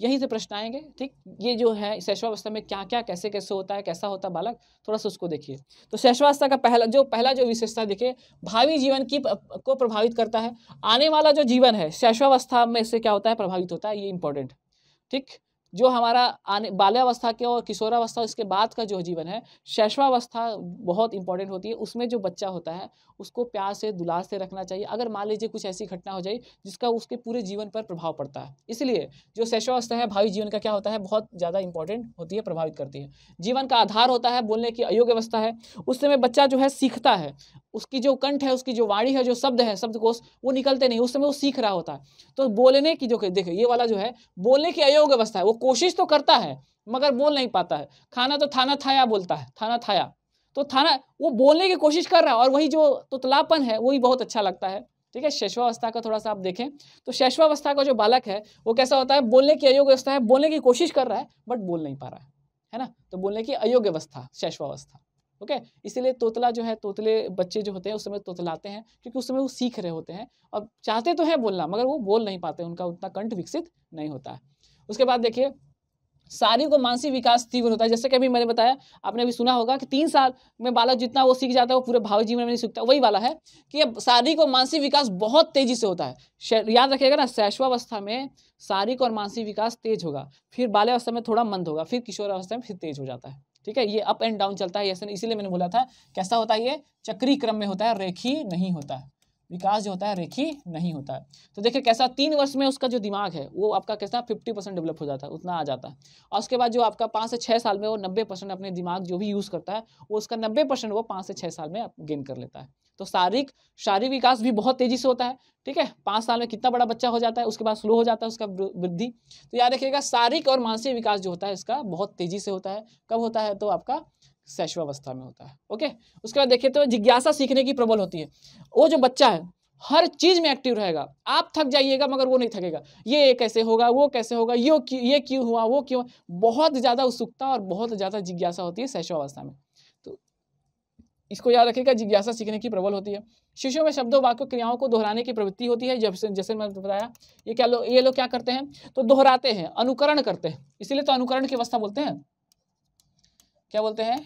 यहीं से प्रश्न आएंगे ठीक ये जो है शैशवावस्था में क्या क्या कैसे कैसे होता है कैसा होता है बालक थोड़ा सा उसको देखिए तो शैशवावस्था का पहला जो पहला जो विशेषता देखिए भावी जीवन की को प्रभावित करता है आने वाला जो जीवन है शैशवावस्था में से क्या होता है प्रभावित होता है ये इंपॉर्टेंट ठीक जो हमारा आने बाल्यावस्था के और किशोरावस्था उसके बाद का जो जीवन है शैशवावस्था बहुत इंपॉर्टेंट होती है उसमें जो बच्चा होता है उसको प्यार से दुलार से रखना चाहिए अगर मान लीजिए कुछ ऐसी घटना हो जाए जिसका उसके पूरे जीवन पर प्रभाव पड़ता है इसलिए जो शैशवावस्था है भावी जीवन का क्या होता है बहुत ज़्यादा इंपॉर्टेंट होती है प्रभावित करती है जीवन का आधार होता है बोलने की अयोग्य अवस्था है उस समय बच्चा जो है सीखता है उसकी जो कंठ है उसकी जो वाणी है जो शब्द है शब्दकोश वो निकलते नहीं उस समय वो सीख रहा होता है तो बोलने की जो देखिए ये वाला जो है बोलने की अयोग्य अवस्था है वो कोशिश तो करता है मगर बोल नहीं पाता है खाना तो थाना थाया बोलता है थाना थाया तो थाना वो बोलने की कोशिश कर रहा है और वही जो तुतलापन है वही बहुत अच्छा लगता है ठीक है शैशवावस्था का थोड़ा सा आप देखें तो शैशवावस्था का जो बालक है वो कैसा होता है बोलने की अयोग्य अवस्था है बोलने की कोशिश कर रहा है बट बोल नहीं पा रहा है है ना तो बोलने की अयोग्य अवस्था शैशवावस्था ओके इसीलिए तोतला जो है तोतले बच्चे जो होते हैं उस समय तोतलाते हैं क्योंकि उस समय वो सीख रहे होते हैं और चाहते तो हैं बोलना मगर वो बोल नहीं पाते उनका उतना कंठ विकसित नहीं होता है उसके बाद देखिए शारीरिक को मानसिक विकास तीव्र होता है जैसे कि अभी मैंने बताया आपने अभी सुना होगा कि तीन साल में बालक जितना वो सीख जाता है वो पूरे भाव जीवन में नहीं सीखता वही वाला है कि अब शारीरिक और मानसिक विकास बहुत तेजी से होता है याद रखिएगा ना शैशवावस्था में शारीरिक और मानसिक विकास तेज होगा फिर बाल्यावस्था में थोड़ा मंद होगा फिर किशोर अवस्था में फिर तेज हो जाता है ठीक है ये अप एंड डाउन चलता है ऐसे इसीलिए मैंने बोला था कैसा होता है ये चक्री क्रम में होता है रेखी नहीं होता है विकास जो होता है रेखी नहीं होता है तो देखिए कैसा तीन वर्ष में उसका जो दिमाग है वो आपका कैसा फिफ्टी परसेंट डेवलप हो जाता है उतना आ जाता है और उसके बाद जो आपका पाँच से छः साल में वो नब्बे परसेंट अपने दिमाग जो भी यूज़ करता है वो उसका नब्बे परसेंट वो पाँच से छः साल में गेन कर लेता है तो शारीरिक शारीरिक विकास भी बहुत तेज़ी से होता है ठीक है पाँच साल में कितना बड़ा बच्चा हो जाता है उसके बाद स्लो हो जाता है उसका वृद्धि तो याद रखिएगा शारीरिक और मानसिक विकास जो होता है इसका बहुत तेज़ी से होता है कब होता है तो आपका शैशवावस्था में होता है ओके उसके बाद देखिए तो जिज्ञासा सीखने की प्रबल होती है वो जो बच्चा है हर चीज़ में एक्टिव रहेगा आप थक जाइएगा मगर वो नहीं थकेगा ये कैसे होगा वो कैसे होगा यो क्यों ये क्यों हुआ वो क्यों बहुत ज़्यादा उत्सुकता और बहुत ज़्यादा जिज्ञासा होती है शैशवावस्था में तो इसको याद रखिएगा जिज्ञासा सीखने की प्रबल होती है शिशुओं में शब्दों वाक्य क्रियाओं को दोहराने की प्रवृत्ति होती है जब जैसे मैंने बताया ये क्या लोग ये लोग क्या करते हैं तो दोहराते हैं अनुकरण करते हैं इसीलिए तो अनुकरण की अवस्था बोलते हैं क्या बोलते हैं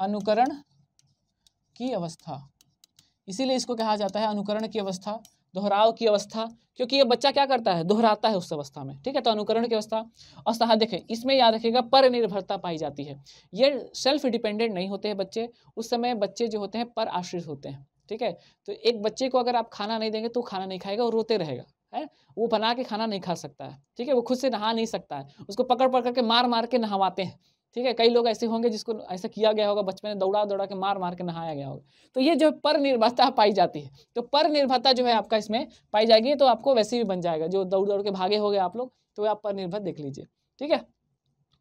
अनुकरण की अवस्था इसीलिए इसको कहा जाता है अनुकरण की अवस्था दोहराव की अवस्था क्योंकि ये बच्चा क्या करता है दोहराता है उस अवस्था में ठीक है तो अनुकरण की अवस्था और सहा देखें इसमें याद रखिएगा पर निर्भरता पाई जाती है ये सेल्फ डिपेंडेंट नहीं होते हैं बच्चे उस समय बच्चे जो होते हैं पर आश्रित होते हैं ठीक है तो एक बच्चे को अगर आप खाना नहीं देंगे तो खाना नहीं खाएगा और रोते रहेगा है वो बना के खाना नहीं खा सकता है ठीक है वो खुद से नहा नहीं सकता है उसको पकड़ पकड़ के मार मार के नहावाते हैं ठीक है कई लोग ऐसे होंगे जिसको ऐसा किया गया होगा बचपन में दौड़ा दौड़ा के मार मार के नहाया गया होगा तो ये जो पर निर्भरता पाई जाती है तो पर निर्भरता जो है आपका इसमें पाई जाएगी तो आपको वैसे भी बन जाएगा जो दौड़ दौड़ के भागे हो गए आप लोग तो आप पर निर्भर देख लीजिए ठीक है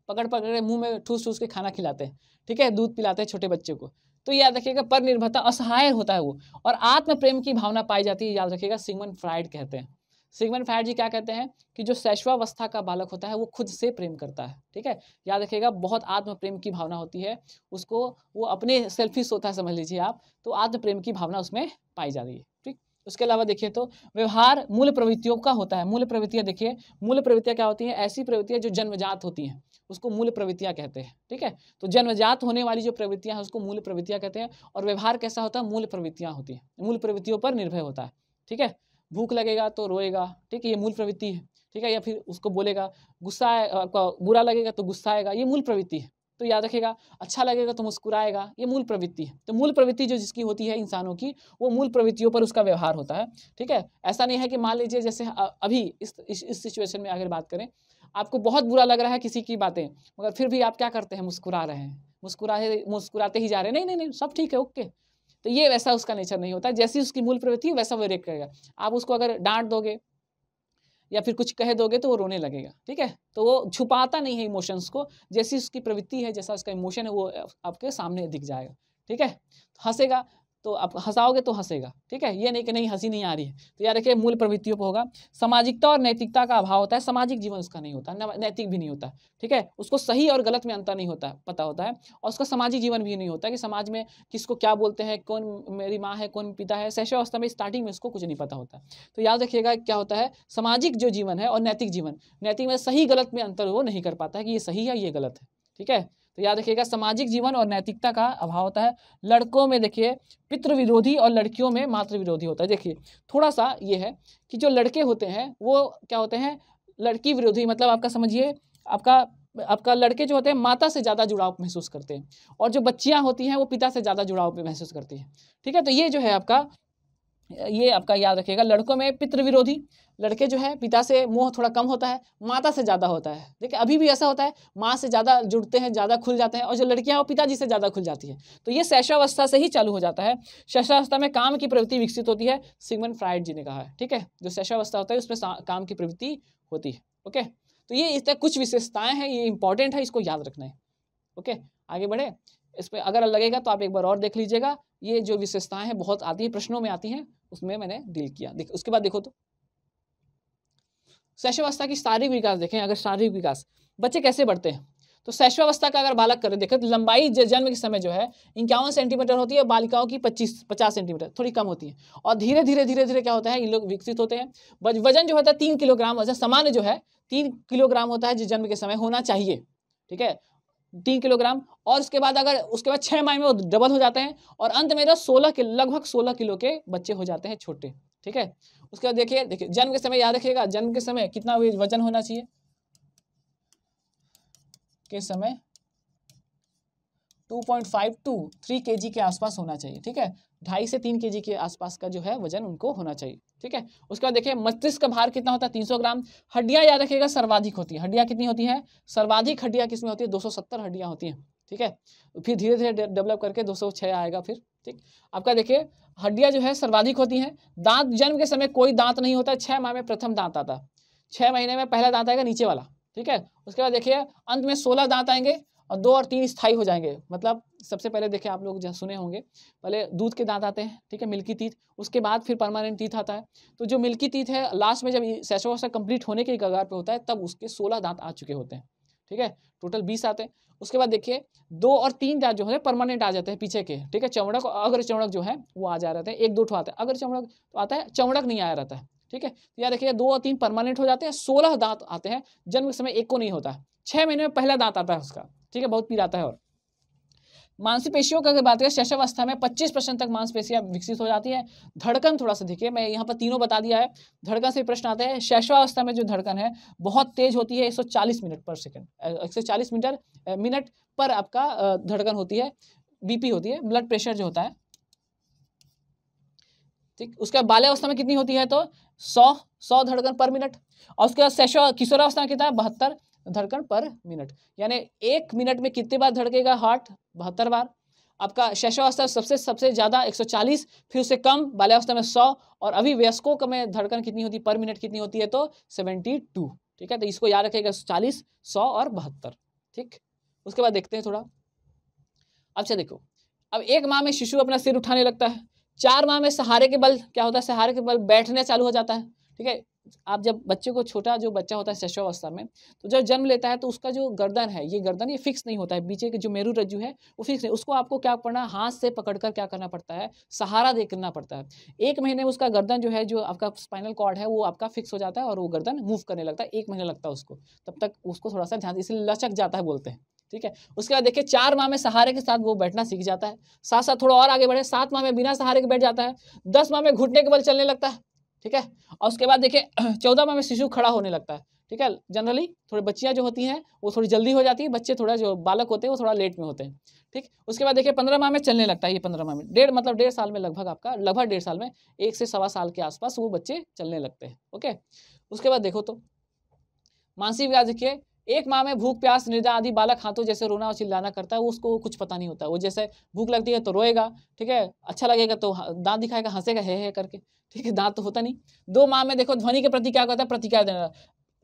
पकड़ पकड़ के मुंह में ठूस ठूस के खाना खिलाते हैं ठीक है दूध पिलाते हैं छोटे बच्चे को तो याद रखिएगा पर निर्भरता असहाय होता है वो और आत्म प्रेम की भावना पाई जाती है याद रखिएगा सिगमन फ्राइड कहते हैं सिगमन फायर जी क्या कहते हैं कि जो शैश्वावस्था का बालक होता है वो खुद से प्रेम करता है ठीक है याद रखिएगा बहुत आत्म प्रेम की भावना होती है उसको वो अपने सेल्फी सोता है समझ लीजिए आप तो आत्म प्रेम की भावना उसमें पाई जा रही है ठीक उसके अलावा देखिए तो व्यवहार मूल प्रवृत्तियों का होता है मूल प्रवृत्तियाँ देखिए मूल प्रवृत्तियाँ क्या होती हैं ऐसी प्रवृत्तियाँ जो जन्मजात होती हैं उसको मूल प्रवृत्तियाँ कहते हैं ठीक है तो जन्मजात होने वाली जो प्रवृत्तियाँ हैं उसको मूल प्रवृत्तियाँ कहते हैं और व्यवहार कैसा होता है मूल प्रवृत्तियाँ होती हैं मूल प्रवृत्तियों पर निर्भय होता है ठीक है भूख लगेगा तो रोएगा ठीक है ये मूल प्रवृत्ति है ठीक है या फिर उसको बोलेगा गुस्सा आपका बुरा लगेगा तो गुस्सा आएगा ये मूल प्रवृत्ति है तो याद रखेगा अच्छा लगेगा तो मुस्कुराएगा ये मूल प्रवृत्ति है तो मूल प्रवृत्ति जो जिसकी होती है इंसानों की वो मूल प्रवृत्तियों पर उसका व्यवहार होता है ठीक है ऐसा नहीं है कि मान लीजिए जैसे अभी इस इस सिचुएशन में अगर बात करें आपको बहुत बुरा लग रहा है किसी की बातें मगर फिर भी आप क्या करते हैं मुस्कुरा रहे हैं मुस्कुरा मुस्कुराते ही जा रहे हैं नहीं नहीं नहीं सब ठीक है ओके तो ये वैसा उसका नेचर नहीं होता जैसी उसकी मूल प्रवृत्ति वैसा वो रिएक्ट करेगा आप उसको अगर डांट दोगे या फिर कुछ कह दोगे तो वो रोने लगेगा ठीक है तो वो छुपाता नहीं है इमोशंस को जैसी उसकी प्रवृत्ति है जैसा उसका इमोशन है वो आपके सामने दिख जाएगा ठीक है तो हंसेगा तो आप हंसाओगे तो हंसेगा ठीक है ये नहीं कि नहीं हंसी नहीं आ रही है तो याद रखिए मूल प्रवृत्तियों पर होगा सामाजिकता और नैतिकता का अभाव होता है सामाजिक जीवन उसका नहीं होता नैतिक भी नहीं होता ठीक है उसको सही और गलत में अंतर नहीं होता पता होता है और उसका सामाजिक जीवन भी नहीं होता कि समाज में किसको क्या बोलते हैं कौन मेरी माँ है कौन पिता है अवस्था में स्टार्टिंग में उसको कुछ नहीं पता होता तो याद रखिएगा क्या होता है सामाजिक जो जीवन है और नैतिक जीवन नैतिक में सही गलत में अंतर वो नहीं कर पाता है कि ये सही है ये गलत है ठीक है तो याद रखिएगा सामाजिक जीवन और नैतिकता का अभाव होता है लड़कों में देखिए पितृ विरोधी और लड़कियों में मातृ विरोधी होता है देखिए थोड़ा सा ये है कि जो लड़के होते हैं वो क्या होते हैं लड़की विरोधी मतलब आपका समझिए आपका आपका लड़के जो होते हैं माता से ज़्यादा जुड़ाव महसूस करते हैं और जो बच्चियाँ होती हैं वो पिता से ज़्यादा जुड़ाव महसूस करती हैं ठीक है तो ये जो है आपका ये आपका याद रखिएगा लड़कों में पितृविरोधी लड़के जो है पिता से मोह थोड़ा कम होता है माता से ज़्यादा होता है देखिए अभी भी ऐसा होता है माँ से ज़्यादा जुड़ते हैं ज़्यादा खुल जाते हैं और जो लड़कियाँ हैं वो पिताजी से ज़्यादा खुल जाती है तो ये शैशावस्था से ही चालू हो जाता है शैशावस्था में काम की प्रवृत्ति विकसित होती है सिगमन फ्राइड जी ने कहा है ठीक है जो शैशावस्था होता है उसमें काम की प्रवृत्ति होती है ओके तो ये इस तरह कुछ विशेषताएँ हैं ये इंपॉर्टेंट है इसको याद रखना है ओके आगे बढ़े इस पर अगर लगेगा तो आप एक बार और देख लीजिएगा ये जो विशेषताएं हैं बहुत आती है प्रश्नों में आती हैं उसमें मैंने डील किया देख उसके बाद देखो तो शैशवावस्था की शारीरिक विकास देखें अगर शारीरिक विकास बच्चे कैसे बढ़ते हैं तो शैशवावस्था का अगर बालक करें देखें तो लंबाई जन्म के समय जो है इक्यावन सेंटीमीटर होती है बालिकाओं की पच्चीस पचास सेंटीमीटर थोड़ी कम होती है और धीरे धीरे धीरे धीरे क्या होता है इन लोग विकसित होते हैं वजन जो होता है तीन किलोग्राम वजन सामान्य जो है तीन किलोग्राम होता है जिस जन्म के समय होना चाहिए ठीक है तीन किलोग्राम और उसके बाद अगर उसके बाद छः माह में वो डबल हो जाते हैं और अंत में तो सोलह के लगभग सोलह किलो के बच्चे हो जाते हैं छोटे ठीक है उसके बाद देखिए देखिए जन्म के समय याद रखिएगा जन्म के समय कितना वजन होना चाहिए के समय फाइव 3 थ्री के आसपास होना चाहिए ठीक है ढाई से तीन जी के आसपास का जो है वजन उनको होना चाहिए ठीक है उसके बाद देखिए मस्तिष्क का भार कितना होता है 300 ग्राम हड्डियां याद रखिएगा सर्वाधिक होती है हड्डियां कितनी होती हैं सर्वाधिक हड्डियां किसमें होती है 270 हड्डियां होती हैं ठीक है फिर धीरे धीरे डेवलप करके 206 आएगा फिर ठीक आपका देखिए हड्डियाँ जो है सर्वाधिक होती हैं दांत जन्म के समय कोई दांत नहीं होता छः माह में प्रथम दांत आता छः महीने में पहला दांत आएगा नीचे वाला ठीक है उसके बाद देखिए अंत में सोलह दांत आएंगे और दो और तीन स्थाई हो जाएंगे मतलब सबसे पहले देखें आप लोग जहाँ सुने होंगे पहले दूध के दांत आते हैं ठीक है मिल्की तीत उसके बाद फिर परमानेंट तीत आता है तो जो मिल्की तीत है लास्ट में जब सेसोसा कंप्लीट होने के कगार पे होता है तब उसके सोलह दांत आ चुके होते हैं ठीक है टोटल बीस आते हैं उसके बाद देखिए दो और तीन दांत जो है परमानेंट आ जाते हैं पीछे के ठीक है चमड़क और अग्र चमड़क जो है वो आ जा रहे थे एक दो ठो आते हैं अग्र चमड़क तो आता है चमड़क नहीं आया रहता है ठीक है तो यहाँ देखिए दो और तीन परमानेंट हो जाते हैं सोलह दांत आते हैं जन्म के समय एक को नहीं होता है छह महीने में पहला दांत आता है उसका ठीक है बहुत पीर आता है और मानसिक पेशियों का अगर बात करें शैशवावस्था में 25 परसेंट तक मांसपेशियां विकसित हो जाती है धड़कन थोड़ा सा देखिए मैं यहाँ पर तीनों बता दिया है धड़कन से प्रश्न आते हैं शैशवावस्था में जो धड़कन है बहुत तेज होती है 140 मिनट पर सेकंड 140 मीटर मिनट पर आपका धड़कन होती है बीपी होती है ब्लड प्रेशर जो होता है ठीक उसके बाल्यावस्था में कितनी होती है तो सौ सौ धड़कन पर मिनट और उसके बाद शैशव किशोरावस्था में कितना है बहत्तर धड़कन पर मिनट यानी एक मिनट में कितने बार धड़केगा हार्ट बहत्तर बार आपका शैशवावस्था सबसे सबसे ज़्यादा 140 फिर उससे कम बाल्यावस्था में 100 और अभी वयस्कों का में धड़कन कितनी होती है पर मिनट कितनी होती है तो 72 ठीक है तो इसको याद रखेगा चालीस 100 और बहत्तर ठीक उसके बाद देखते हैं थोड़ा अच्छा देखो अब एक माह में शिशु अपना सिर उठाने लगता है चार माह में सहारे के बल क्या होता है सहारे के बल बैठने चालू हो जाता है ठीक है आप जब बच्चे को छोटा जो बच्चा होता है अवस्था में तो जब जन्म लेता है तो उसका जो गर्दन है ये गर्दन ये फिक्स नहीं होता है बीचे के जो मेरू रज्जु है वो फिक्स नहीं उसको आपको क्या करना हाथ से पकड़कर क्या करना पड़ता है सहारा देखना पड़ता है एक महीने में उसका गर्दन जो है जो आपका स्पाइनल कॉर्ड है वो आपका फिक्स हो जाता है और वो गर्दन मूव करने लगता है एक महीने लगता है उसको तब तक उसको थोड़ा सा ध्यान इसलिए लचक जाता है बोलते हैं ठीक है उसके बाद देखिए चार माह में सहारे के साथ वो बैठना सीख जाता है साथ साथ थोड़ा और आगे बढ़े सात माह में बिना सहारे के बैठ जाता है दस माह में घुटने के बल चलने लगता है ठीक है और उसके बाद देखिए चौदह माह में शिशु खड़ा होने लगता है ठीक है जनरली थोड़ी बच्चियाँ जो होती हैं वो थोड़ी जल्दी हो जाती है बच्चे थोड़ा जो बालक होते हैं वो थोड़ा लेट में होते हैं ठीक उसके बाद देखिए पंद्रह माह में चलने लगता है ये पंद्रह माह में डेढ़ मतलब डेढ़ साल में लगभग आपका लगभग डेढ़ साल में एक से सवा साल के आसपास वो बच्चे चलने लगते हैं ओके उसके बाद देखो तो मानसिक विकास देखिए एक माह में भूख प्यास निर्दा आदि बालक हाथों जैसे रोना और चिल्लाना करता है उसको कुछ पता नहीं होता वो जैसे भूख लगती है तो रोएगा ठीक है अच्छा लगेगा तो दांत दिखाएगा हंसेगा है है करके ठीक है दांत तो होता नहीं दो माह में देखो ध्वनि के प्रति क्या करता है प्रतिक्रिया देना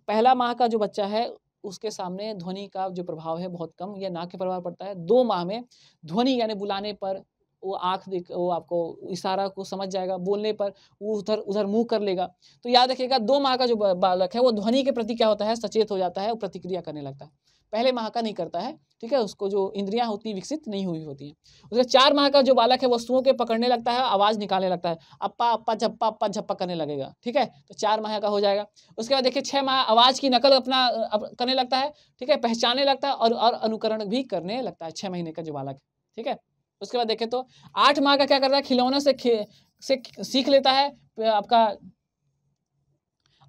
पहला माह का जो बच्चा है उसके सामने ध्वनि का जो प्रभाव है बहुत कम या नाक के प्रभाव पड़ता है दो माह में ध्वनि यानी बुलाने पर वो आँख देख वो आपको इशारा को समझ जाएगा बोलने पर वो उधर उधर मुंह कर लेगा तो याद रखिएगा दो माह का जो बालक है वो ध्वनि के प्रति क्या होता है सचेत हो जाता है वो प्रतिक्रिया करने लगता है पहले माह का नहीं करता है ठीक है उसको जो इंद्रियां उतनी विकसित नहीं हुई होती हैं उसके चार माह का जो बालक है वस्तुओं के पकड़ने लगता है आवाज़ निकालने लगता है अप्पा अप्पा झप्पा अप्पा झप्पा करने लगेगा ठीक है तो चार माह का हो जाएगा उसके बाद देखिए छः माह आवाज़ की नकल अपना अप, करने लगता है ठीक है पहचानने लगता है और, और अनुकरण भी करने लगता है छः महीने का जो बालक ठीक है उसके बाद देखें तो आठ माह का क्या करता है खिलौने से से सीख लेता है आपका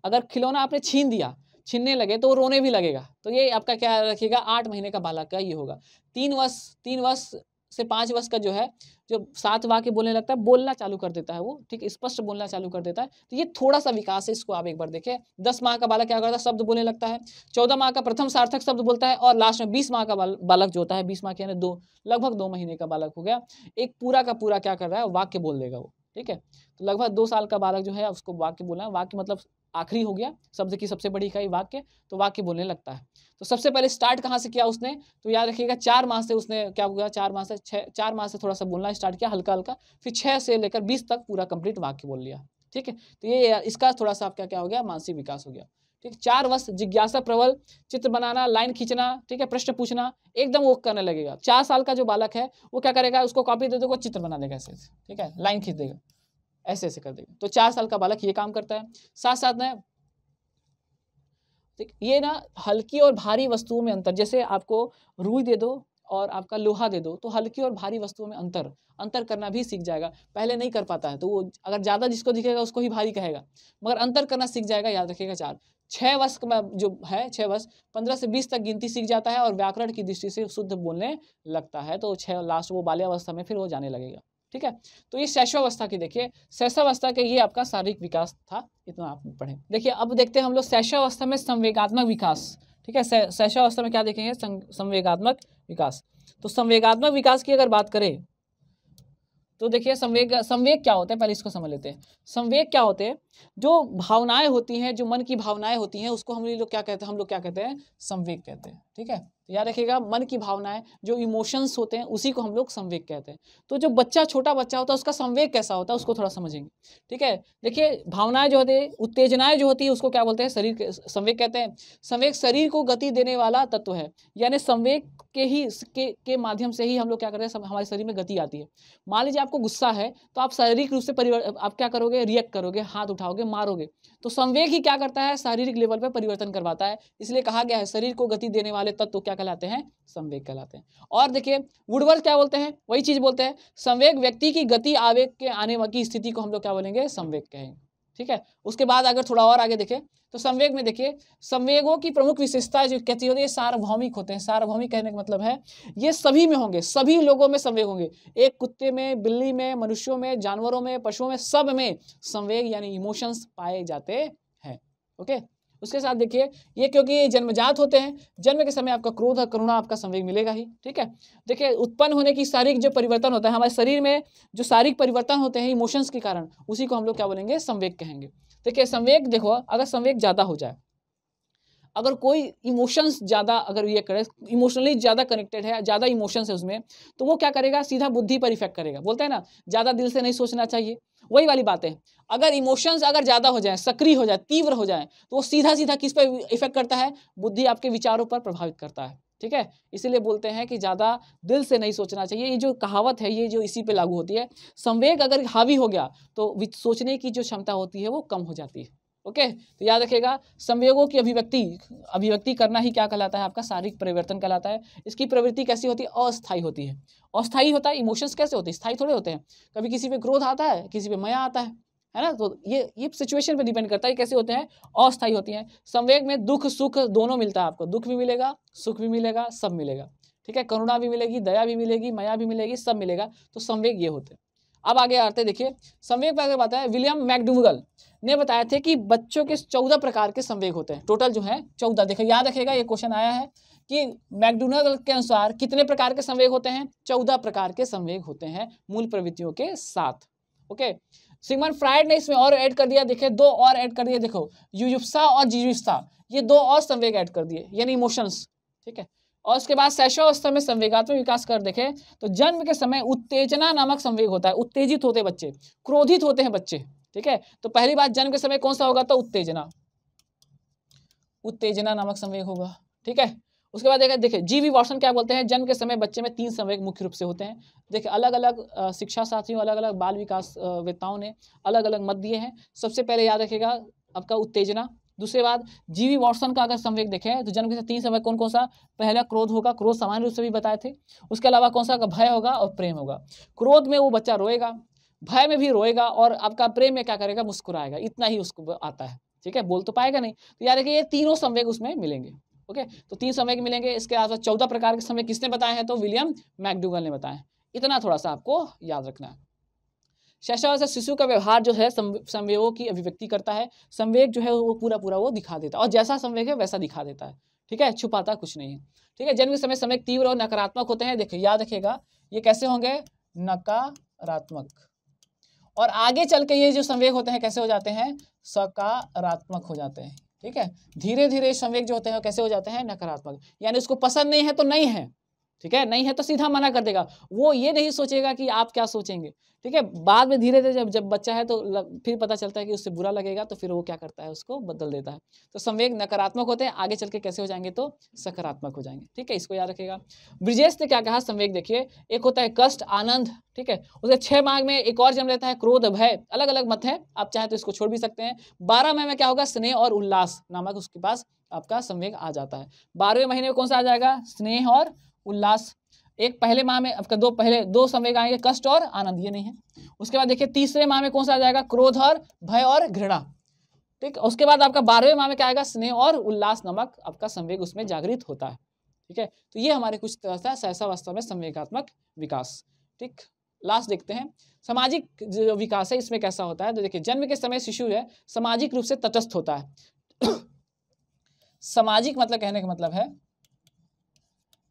अगर खिलौना आपने छीन दिया छीनने लगे तो रोने भी लगेगा तो ये आपका क्या रखिएगा आठ महीने का बालक का ये होगा तीन वर्ष तीन वर्ष से पाँच वर्ष का जो है जो सात वाक्य बोलने लगता है बोलना चालू कर देता है वो ठीक स्पष्ट बोलना चालू कर देता है तो ये थोड़ा सा विकास है इसको आप एक बार देखें दस माह का बालक क्या करता है शब्द बोलने लगता है चौदह माह का प्रथम सार्थक शब्द बोलता है और लास्ट में बीस माह का बालक जो होता है बीस माह के यानी दो लगभग दो महीने का बालक हो गया एक पूरा का पूरा क्या कर रहा है वाक्य बोल देगा वो ठीक है तो लगभग दो साल का बालक जो है उसको वाक्य बोलना वाक्य मतलब आखिरी हो गया शब्द की सबसे बड़ी इकाई वाक्य तो वाक्य बोलने लगता है तो सबसे पहले स्टार्ट कहाँ से किया उसने तो याद रखिएगा चार माह से उसने क्या हुआ चार माह से छः चार माह से थोड़ा सा बोलना स्टार्ट किया हल्का हल्का फिर छः से लेकर बीस तक पूरा कंप्लीट वाक्य बोल लिया ठीक है तो ये इसका थोड़ा सा आपका क्या हो गया मानसिक विकास हो गया ठीक चार वर्ष जिज्ञासा प्रबल चित्र बनाना लाइन खींचना ठीक है प्रश्न पूछना एकदम वो करने लगेगा चार साल का जो बालक है वो क्या करेगा उसको कॉपी दे देगा चित्र बना देगा ऐसे ठीक है लाइन खींच देगा ऐसे ऐसे कर देंगे तो चार साल का बालक ये काम करता है साथ साथ में ये ना हल्की और भारी वस्तुओं में अंतर जैसे आपको रूई दे दो और आपका लोहा दे दो तो हल्की और भारी वस्तुओं में अंतर अंतर करना भी सीख जाएगा पहले नहीं कर पाता है तो वो अगर ज़्यादा जिसको दिखेगा उसको ही भारी कहेगा मगर अंतर करना सीख जाएगा याद रखिएगा चार छः वर्ष में जो है छः वर्ष पंद्रह से बीस तक गिनती सीख जाता है और व्याकरण की दृष्टि से शुद्ध बोलने लगता है तो छः लास्ट वो बाल्यावस्था में फिर वो जाने लगेगा ठीक है तो ये शैशवावस्था की देखिए शैशवावस्था के ये आपका शारीरिक विकास था इतना आप पढ़े देखिए अब देखते हैं हम लोग शैशवावस्था में संवेगात्मक विकास ठीक है शैशवावस्था में क्या देखेंगे संवेगात्मक विकास तो संवेगात्मक विकास की अगर बात करें तो देखिए संवेग संवेग क्या होते हैं पहले इसको समझ लेते हैं संवेग क्या होते हैं जो भावनाएं होती हैं जो मन की भावनाएं होती हैं उसको हम लोग क्या कहते हैं हम लोग क्या कहते हैं संवेग कहते हैं ठीक है तो याद रखिएगा मन की भावनाएं जो इमोशंस होते हैं उसी को हम लोग संवेग कहते हैं तो जो बच्चा छोटा बच्चा होता है उसका संवेग कैसा होता है उसको थोड़ा समझेंगे ठीक है देखिए भावनाएं जो होती है उत्तेजनाएं जो होती है उसको क्या बोलते हैं शरीर संवेक संवेग कहते हैं संवेग शरीर को गति देने वाला तत्व है यानी संवेग के ही के के माध्यम से ही हम लोग क्या करते हैं हमारे शरीर में गति आती है मान लीजिए आपको गुस्सा है तो आप शारीरिक रूप से आप क्या करोगे रिएक्ट करोगे हाथ उठा खाओगे मारोगे तो संवेग ही क्या करता है शारीरिक लेवल पर परिवर्तन करवाता है इसलिए कहा गया है शरीर को गति देने वाले तत्व क्या कहलाते हैं संवेग कहलाते हैं और देखिए वुडवर्थ क्या बोलते हैं वही चीज़ बोलते हैं संवेग व्यक्ति की गति आवेग के आने की स्थिति को हम लोग क्या बोलेंगे संवेग कहेंगे ठीक है उसके बाद अगर थोड़ा और आगे देखें तो संवेग में देखिए संवेगों की प्रमुख विशेषता जो कहती होती है सार्वभौमिक होते हैं सार्वभौमिक कहने का मतलब है ये सभी में होंगे सभी लोगों में संवेग होंगे एक कुत्ते में बिल्ली में मनुष्यों में जानवरों में पशुओं में सब में संवेग यानी इमोशंस पाए जाते हैं ओके उसके साथ देखिए ये क्योंकि जन्मजात होते हैं जन्म के समय आपका क्रोध और करुणा आपका संवेग मिलेगा ही ठीक है देखिए उत्पन्न होने की शारीरिक जो परिवर्तन होता है हमारे शरीर में जो शारीरिक परिवर्तन होते हैं इमोशंस के कारण उसी को हम लोग क्या बोलेंगे संवेग कहेंगे देखिए संवेग देखो अगर संवेग ज़्यादा हो जाए अगर कोई इमोशंस ज़्यादा अगर ये करे इमोशनली ज़्यादा कनेक्टेड है ज़्यादा इमोशंस है उसमें तो वो क्या करेगा सीधा बुद्धि पर इफेक्ट करेगा बोलते हैं ना ज़्यादा दिल से नहीं सोचना चाहिए वही वाली बात है अगर इमोशंस अगर ज़्यादा हो जाए सक्रिय हो जाए तीव्र हो जाए तो वो सीधा सीधा किस पर इफेक्ट करता है बुद्धि आपके विचारों पर प्रभावित करता है ठीक है इसीलिए बोलते हैं कि ज़्यादा दिल से नहीं सोचना चाहिए ये जो कहावत है ये जो इसी पे लागू होती है संवेग अगर हावी हो गया तो सोचने की जो क्षमता होती है वो कम हो जाती है ओके तो याद रखेगा संवेगों की अभिव्यक्ति अभिव्यक्ति करना ही क्या कहलाता है आपका शारीरिक परिवर्तन कहलाता है इसकी प्रवृत्ति कैसी होती है अस्थायी होती है अस्थायी होता है इमोशंस कैसे होते हैं स्थायी थोड़े होते हैं कभी किसी पे ग्रोथ आता है किसी पे मया आता है है ना तो ये ये सिचुएशन पे डिपेंड करता है कैसे होते हैं अस्थायी होती हैं संवेग में दुख सुख दोनों मिलता है आपको दुख भी मिलेगा सुख भी मिलेगा सब मिलेगा ठीक है करुणा भी मिलेगी दया भी मिलेगी मया भी मिलेगी सब मिलेगा तो संवेग ये होते हैं अब आगे आते देखिए संवेग पर अगर बात है विलियम मैकडूगल ने बताया थे कि बच्चों के चौदह प्रकार के संवेग होते हैं टोटल जो है चौदह देखिए याद रखेगा ये क्वेश्चन आया है कि मैकडोनल के अनुसार कितने प्रकार के संवेग होते हैं चौदह प्रकार के संवेग होते हैं मूल प्रवृत्तियों के साथ ओके सिगमन फ्राइड ने इसमें और ऐड कर दिया देखे दो और ऐड कर दिया देखो युयुप्सा और जिजुस्सा ये दो और संवेग ऐड कर दिए यानी इमोशंस ठीक है और उसके बाद शैशवावस्था में संवेगात्मक विकास कर देखें तो जन्म के समय उत्तेजना नामक संवेग होता है उत्तेजित होते हैं बच्चे क्रोधित होते हैं बच्चे ठीक है तो पहली बात जन्म के समय कौन सा होगा तो उत्तेजना उत्तेजना नामक संवेग होगा ठीक है उसके बाद देखा देखिए जीवी वॉटसन क्या बोलते हैं जन्म के समय बच्चे में तीन संवेग मुख्य रूप से होते हैं देखिए अलग अलग शिक्षा साथियों अलग अलग बाल विकास वेताओं ने अलग अलग मत दिए हैं सबसे पहले याद रखेगा आपका उत्तेजना दूसरे बात जीवी वॉटसन का अगर संवेग देखें तो जन्म के साथ तीन समय कौन कौन सा पहला क्रोध होगा क्रोध सामान्य रूप से भी बताए थे उसके अलावा कौन सा भय होगा और प्रेम होगा क्रोध में वो बच्चा रोएगा भय में भी रोएगा और आपका प्रेम में क्या करेगा मुस्कुराएगा इतना ही उसको आता है ठीक है बोल तो पाएगा नहीं तो याद रखिए ये तीनों संवेग उसमें मिलेंगे ओके तो तीन संवेग मिलेंगे इसके अलावा चौदह प्रकार के संवेग किसने बताए हैं तो विलियम मैकडूगल ने बताए इतना थोड़ा सा आपको याद रखना है शैशवावस्था शिशु का व्यवहार जो है संवेगों की अभिव्यक्ति करता है संवेग जो है वो पूरा पूरा वो दिखा देता है और जैसा संवेग है वैसा दिखा देता है ठीक है छुपाता कुछ नहीं है ठीक है जन्म के समय समय तीव्र और नकारात्मक होते हैं देखिए याद रखेगा ये कैसे होंगे नकारात्मक और आगे चल के ये जो संवेग होते हैं कैसे हो जाते हैं सकारात्मक हो जाते हैं ठीक है धीरे धीरे संवेग जो होते हैं कैसे हो जाते हैं नकारात्मक यानी उसको पसंद नहीं है तो नहीं है ठीक है नहीं है तो सीधा मना कर देगा वो ये नहीं सोचेगा कि आप क्या सोचेंगे ठीक है बाद में धीरे धीरे जब जब बच्चा है तो लग, फिर पता चलता है कि उससे बुरा लगेगा तो फिर वो क्या करता है उसको बदल देता है तो संवेग नकारात्मक होते हैं आगे चल के कैसे हो जाएंगे तो सकारात्मक हो जाएंगे ठीक है इसको याद रखेगा ब्रिजेश ने क्या कहा संवेग देखिए एक होता है कष्ट आनंद ठीक है उसे छह मार्ग में एक और जन्म लेता है क्रोध भय अलग अलग मत है आप चाहे तो इसको छोड़ भी सकते हैं बारह मई में क्या होगा स्नेह और उल्लास नामक उसके पास आपका संवेग आ जाता है बारहवें महीने में कौन सा आ जाएगा स्नेह और उल्लास एक पहले माह में आपका दो पहले दो संवेग आएंगे कष्ट और आनंद ये नहीं है उसके बाद देखिए तीसरे माह में कौन सा आ जाएगा क्रोध और भय और घृणा ठीक उसके बाद आपका बारहवें माह में क्या आएगा स्नेह और उल्लास नमक आपका संवेग उसमें जागृत होता है ठीक है तो ये हमारे कुछ तरह से सहसावस्था में संवेगात्मक विकास ठीक लास्ट देखते हैं सामाजिक जो विकास है इसमें कैसा होता है तो देखिए जन्म के समय शिशु है सामाजिक रूप से तटस्थ होता है सामाजिक मतलब कहने का मतलब है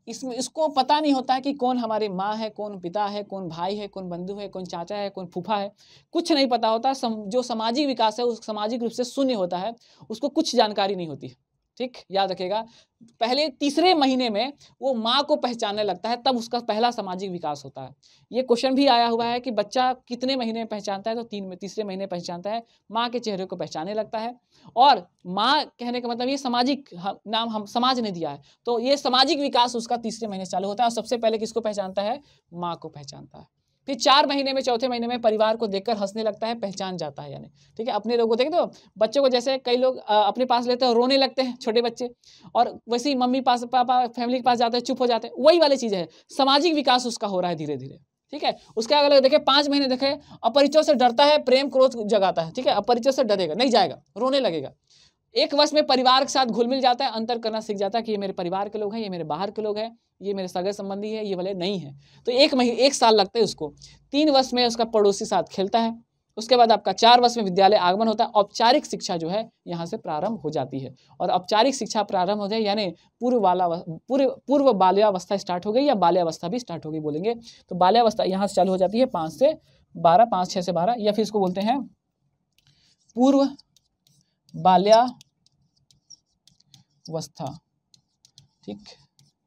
इसमें इसको पता नहीं होता है कि कौन हमारे माँ है कौन पिता है कौन भाई है कौन बंधु है कौन चाचा है कौन फूफा है कुछ नहीं पता होता सम, जो सामाजिक विकास है उस सामाजिक रूप से शून्य होता है उसको कुछ जानकारी नहीं होती है ठीक याद रखेगा पहले तीसरे महीने में वो माँ को पहचानने लगता है तब उसका पहला सामाजिक विकास होता है ये क्वेश्चन भी आया हुआ है कि बच्चा कितने महीने में पहचानता है तो तीन में तीसरे महीने पहचानता है माँ के चेहरे को पहचानने लगता है और माँ कहने का मतलब ये सामाजिक नाम हम समाज ने दिया है तो ये सामाजिक विकास उसका तीसरे महीने चालू होता है और सबसे पहले किसको पहचानता है माँ को पहचानता है फिर चार महीने में चौथे महीने में परिवार को देखकर हंसने लगता है पहचान जाता है यानी ठीक है अपने लोगों को देख दो बच्चों को जैसे कई लोग अपने पास लेते हैं रोने लगते हैं छोटे बच्चे और वैसे ही मम्मी पास पापा फैमिली के पास जाते हैं चुप हो जाते हैं वही वाली चीज़ है सामाजिक विकास उसका हो रहा है धीरे धीरे ठीक है उसके अगले देखे पाँच महीने देखे अपरिचय से डरता है प्रेम क्रोध जगाता है ठीक है अपरिचय से डरेगा नहीं जाएगा रोने लगेगा एक वर्ष में परिवार के साथ घुल मिल जाता है अंतर करना सीख जाता है कि ये मेरे परिवार के लोग हैं ये मेरे बाहर के लोग हैं ये मेरे सगे संबंधी है ये वाले नहीं है तो एक महीने एक साल लगता है उसको तीन वर्ष में उसका पड़ोसी साथ खेलता है उसके बाद आपका चार वर्ष में विद्यालय आगमन होता है औपचारिक शिक्षा जो है यहाँ से प्रारंभ हो जाती है और औपचारिक शिक्षा प्रारंभ हो जाए यानी पूर्व वाला पूर्व पूर्व बाल्यावस्था स्टार्ट हो गई या बाल्यावस्था भी स्टार्ट हो गई बोलेंगे तो बाल्यावस्था यहाँ से चालू हो जाती है पाँच से बारह पाँच छः से बारह या फिर इसको बोलते हैं पूर्व बाल्या बाल्यावस्था ठीक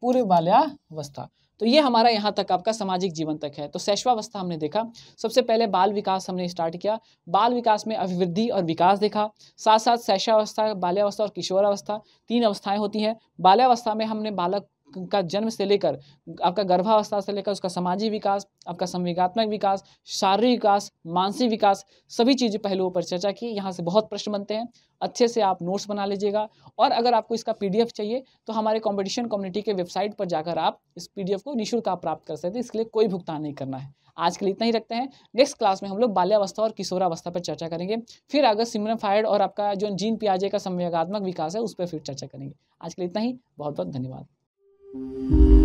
पूर्व बाल्यावस्था तो ये हमारा यहाँ तक आपका सामाजिक जीवन तक है तो शैशवावस्था हमने देखा सबसे पहले बाल विकास हमने स्टार्ट किया बाल विकास में अभिवृद्धि और विकास देखा साथ साथ सैशावस्था बाल्यावस्था और किशोरावस्था तीन अवस्थाएं होती हैं बाल्यावस्था में हमने बालक का जन्म से लेकर आपका गर्भावस्था से लेकर उसका सामाजिक विकास आपका संवेगात्मक विकास शारीरिक विकास मानसिक विकास सभी चीजें पहलुओं पर चर्चा की यहाँ से बहुत प्रश्न बनते हैं अच्छे से आप नोट्स बना लीजिएगा और अगर आपको इसका पीडीएफ चाहिए तो हमारे कॉम्पिटिशन कम्युनिटी के वेबसाइट पर जाकर आप इस पी को निःशुल्क आप प्राप्त कर सकते हैं इसके लिए कोई भुगतान नहीं करना है आज के लिए इतना ही रखते हैं नेक्स्ट क्लास में हम लोग बाल्यावस्था और किशोरावस्था पर चर्चा करेंगे फिर अगर सिमरन फायर और आपका जो जीन पियाजे का संवेगात्मक विकास है उस पर फिर चर्चा करेंगे आज के लिए इतना ही बहुत बहुत धन्यवाद Thank you.